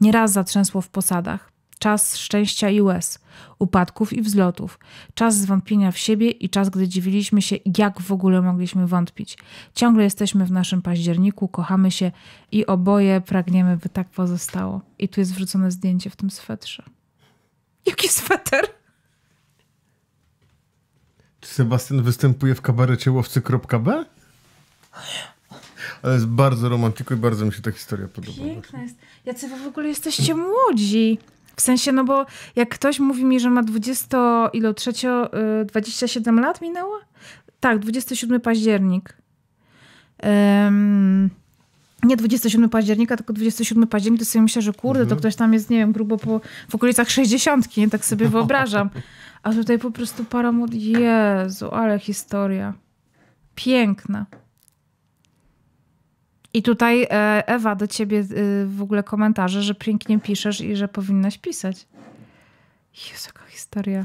Nieraz zatrzęsło w posadach czas szczęścia i łez, upadków i wzlotów, czas zwątpienia w siebie i czas, gdy dziwiliśmy się, jak w ogóle mogliśmy wątpić. Ciągle jesteśmy w naszym październiku, kochamy się i oboje pragniemy, by tak pozostało. I tu jest wrzucone zdjęcie w tym swetrze. Jaki sweter? Czy Sebastian występuje w kabarecie łowcy.b? Ale jest bardzo romantyku i bardzo mi się ta historia podoba. Piękna jest. Jacy w ogóle jesteście młodzi. W sensie, no bo jak ktoś mówi mi, że ma 20, ilo, trzecio, 27 y, lat minęło? Tak, 27 październik. Um, nie 27 października, tylko 27 października, to sobie myślę, że kurde, to mhm. ktoś tam jest, nie wiem, grubo po, w okolicach 60, nie? tak sobie no. wyobrażam. A tutaj po prostu para młodych. Jezu, ale historia. Piękna. I tutaj e, Ewa do ciebie e, w ogóle komentarze, że pięknie piszesz i że powinnaś pisać. Jezu, jaka historia.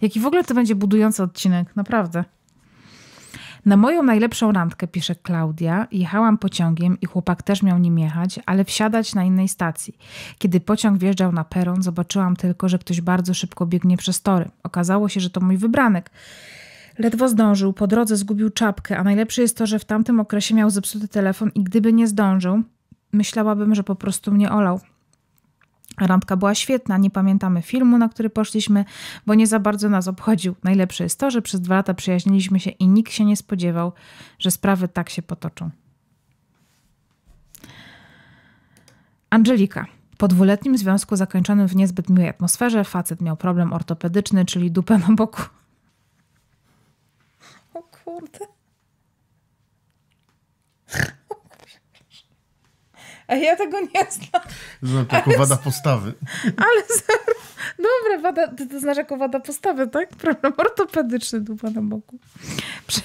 Jaki w ogóle to będzie budujący odcinek, naprawdę. Na moją najlepszą randkę, pisze Klaudia, jechałam pociągiem i chłopak też miał nim jechać, ale wsiadać na innej stacji. Kiedy pociąg wjeżdżał na peron, zobaczyłam tylko, że ktoś bardzo szybko biegnie przez tory. Okazało się, że to mój wybranek. Ledwo zdążył, po drodze zgubił czapkę, a najlepsze jest to, że w tamtym okresie miał zepsuty telefon i gdyby nie zdążył, myślałabym, że po prostu mnie olał. Randka była świetna, nie pamiętamy filmu, na który poszliśmy, bo nie za bardzo nas obchodził. Najlepsze jest to, że przez dwa lata przyjaźniliśmy się i nikt się nie spodziewał, że sprawy tak się potoczą. Angelika. Po dwuletnim związku zakończonym w niezbyt miłej atmosferze facet miał problem ortopedyczny, czyli dupę na boku kurde. A ja tego nie znam. Znam to znaczy jako ale... wada postawy. Ale dobra, wada... ty to znasz jako wada postawy, tak? Problem ortopedyczny tu pana boku. Prze...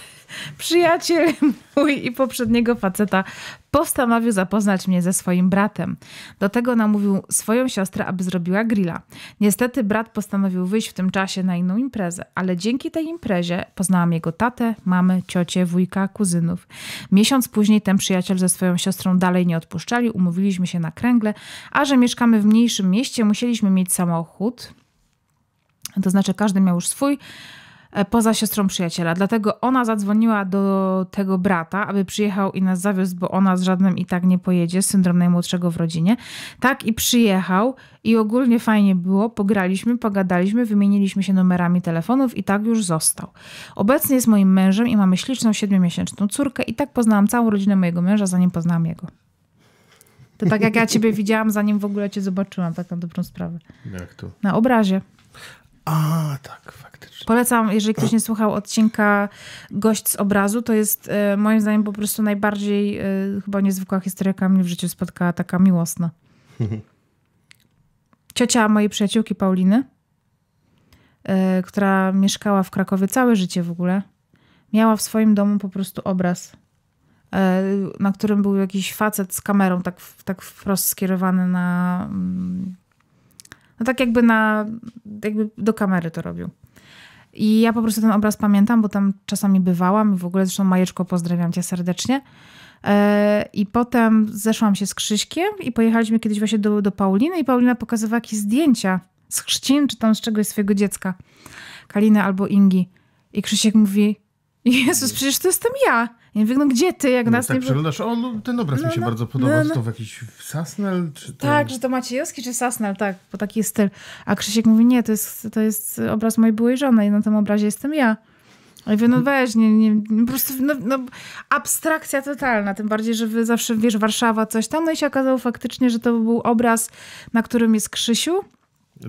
Przyjaciel mój i poprzedniego faceta postanowił zapoznać mnie ze swoim bratem. Do tego namówił swoją siostrę, aby zrobiła grilla. Niestety brat postanowił wyjść w tym czasie na inną imprezę, ale dzięki tej imprezie poznałam jego tatę, mamy, ciocię, wujka, kuzynów. Miesiąc później ten przyjaciel ze swoją siostrą dalej nie odpuszczali, umówiliśmy się na kręgle, a że mieszkamy w mniejszym mieście, musieliśmy mieć samochód, to znaczy każdy miał już swój, E, poza siostrą przyjaciela. Dlatego ona zadzwoniła do tego brata, aby przyjechał i nas zawiózł, bo ona z żadnym i tak nie pojedzie, syndrom najmłodszego w rodzinie. Tak i przyjechał i ogólnie fajnie było, pograliśmy, pogadaliśmy, wymieniliśmy się numerami telefonów i tak już został. Obecnie jest moim mężem i mamy śliczną siedmiomiesięczną córkę i tak poznałam całą rodzinę mojego męża, zanim poznałam jego. To tak jak ja ciebie widziałam, zanim w ogóle cię zobaczyłam, tak na dobrą sprawę. Jak to? Na obrazie. A, tak, faktycznie. Polecam, jeżeli ktoś nie słuchał odcinka Gość z obrazu, to jest e, moim zdaniem po prostu najbardziej e, chyba niezwykła historia, jaka mnie w życiu spotkała, taka miłosna. Ciocia mojej przyjaciółki Pauliny, e, która mieszkała w Krakowie całe życie w ogóle, miała w swoim domu po prostu obraz, na którym był jakiś facet z kamerą tak, tak wprost skierowany na... Mm, no tak jakby na, jakby do kamery to robił. I ja po prostu ten obraz pamiętam, bo tam czasami bywałam i w ogóle zresztą Majeczko, pozdrawiam cię serdecznie. E, I potem zeszłam się z Krzyśkiem i pojechaliśmy kiedyś właśnie do, do Pauliny i Paulina pokazywała jakieś zdjęcia z chrzcin czy tam z czegoś swojego dziecka. Kaliny albo Ingi. I Krzysiek mówi, Jezus, przecież to jestem ja. Ja mówię, no gdzie ty, jak no, nas tak nie... przeglądasz, o, no, ten obraz no, mi się no, bardzo no, podoba, czy no. to w jakiś w Sasnel, czy Tak, że to Maciejowski, czy Sasnel, tak, bo taki jest styl. A Krzysiek mówi, nie, to jest, to jest obraz mojej byłej żony i na tym obrazie jestem ja. Ja mówię, no weź, nie, nie, po prostu no, no, abstrakcja totalna, tym bardziej, że wy zawsze, wiesz, Warszawa, coś tam, no i się okazało faktycznie, że to był obraz, na którym jest Krzysiu,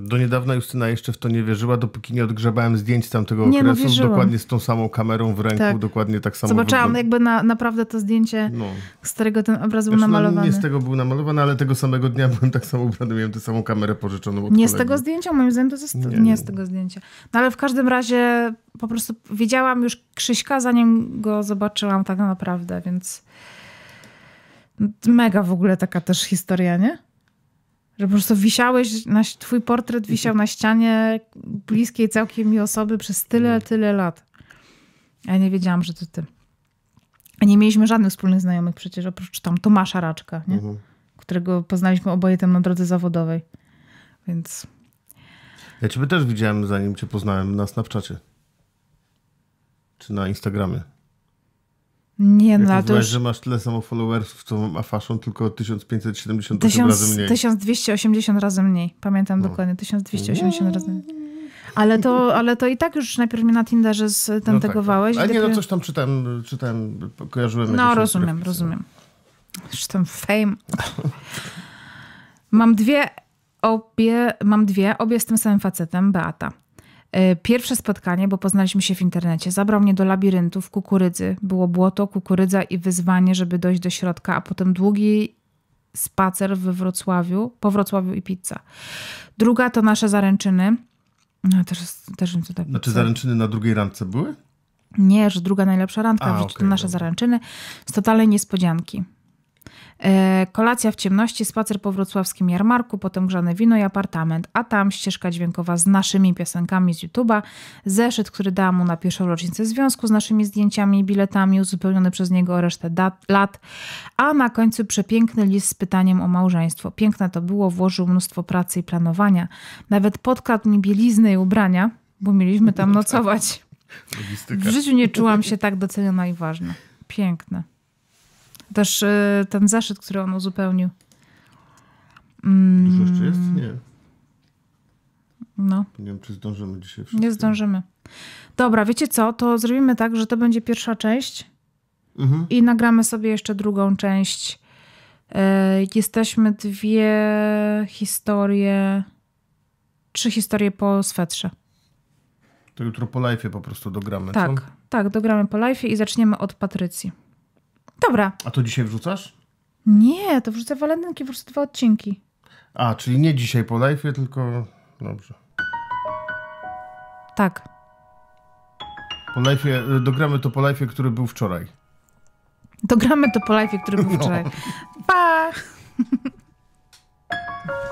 do niedawna Justyna jeszcze w to nie wierzyła, dopóki nie odgrzebałem zdjęć tamtego nie, no, okresu, no dokładnie z tą samą kamerą w ręku, tak. dokładnie tak samo. Zobaczyłam wygląda. jakby na, naprawdę to zdjęcie, no. z którego ten obraz był Zresztą namalowany. Nie z tego był namalowany, ale tego samego dnia byłem tak samo ubrany, miałem tę samą kamerę pożyczoną od Nie kolegi. z tego zdjęcia, moim zdaniem to jest nie, nie, nie, z tego zdjęcia. No ale w każdym razie po prostu wiedziałam już Krzyśka, zanim go zobaczyłam tak naprawdę, więc mega w ogóle taka też historia, nie? Że po prostu wisiałeś, na, twój portret wisiał na ścianie bliskiej całkiem mi osoby przez tyle, mhm. tyle lat. Ja nie wiedziałam, że to ty. A nie mieliśmy żadnych wspólnych znajomych przecież, oprócz tam Tomasza Raczka, nie? Mhm. którego poznaliśmy oboje tam na drodze zawodowej. Więc... Ja ciebie też widziałem, zanim cię poznałem na Snapchacie. Czy na Instagramie. Nie, no to już... że masz tyle samo followersów, co ma Fashion, tylko 1578 1000, razy mniej. 1280 razy mniej. Pamiętam no. dokładnie, 1280 nie. Mm. razy mniej. Ale to, ale to i tak już najpierw mnie na Tinderze stantegowałeś. No tak, tak. nie, no coś tam czytałem, czytałem kojarzyłem. No rozumiem, rozumiem. rozumiem. No. Zresztą fame. mam dwie, obie, mam dwie, obie z tym samym facetem, Beata. E, pierwsze spotkanie, bo poznaliśmy się w internecie, zabrał mnie do labiryntu w kukurydzy. Było błoto, kukurydza i wyzwanie, żeby dojść do środka, a potem długi spacer we Wrocławiu, po Wrocławiu i pizza. Druga to nasze zaręczyny. No, też, też co tutaj. Znaczy zaręczyny na drugiej randce były? Nie, że druga najlepsza randka A, w życiu okay, to nasze dobra. zaręczyny. Z totalnej niespodzianki. E, kolacja w ciemności, spacer po wrocławskim jarmarku, potem grzane wino i apartament, a tam ścieżka dźwiękowa z naszymi piosenkami z YouTube'a, zeszyt, który dała mu na pierwszą rocznicę związku z naszymi zdjęciami i biletami, uzupełniony przez niego o resztę dat, lat, a na końcu przepiękny list z pytaniem o małżeństwo. Piękne to było, włożył mnóstwo pracy i planowania. Nawet podkradł mi bieliznę i ubrania, bo mieliśmy tam nocować. W życiu nie czułam się tak doceniona i ważna. Piękne. Też y, ten zeszyt, który on uzupełnił. Mm. Dużo jeszcze jest? Nie. No. Nie wiem, czy zdążymy dzisiaj wszystko. Nie zdążymy. Dobra, wiecie co? To zrobimy tak, że to będzie pierwsza część mhm. i nagramy sobie jeszcze drugą część. Y, jesteśmy dwie historie, trzy historie po swetrze. To jutro po live po prostu dogramy, Tak, co? tak, dogramy po live i zaczniemy od Patrycji. Dobra. A to dzisiaj wrzucasz? Nie, to wrzucę walentynki, wrzucę dwa odcinki. A, czyli nie dzisiaj po live, tylko... Dobrze. Tak. Po live, y, dogramy to po live, który był wczoraj. Dogramy to po live, który był no. wczoraj. No. Pa!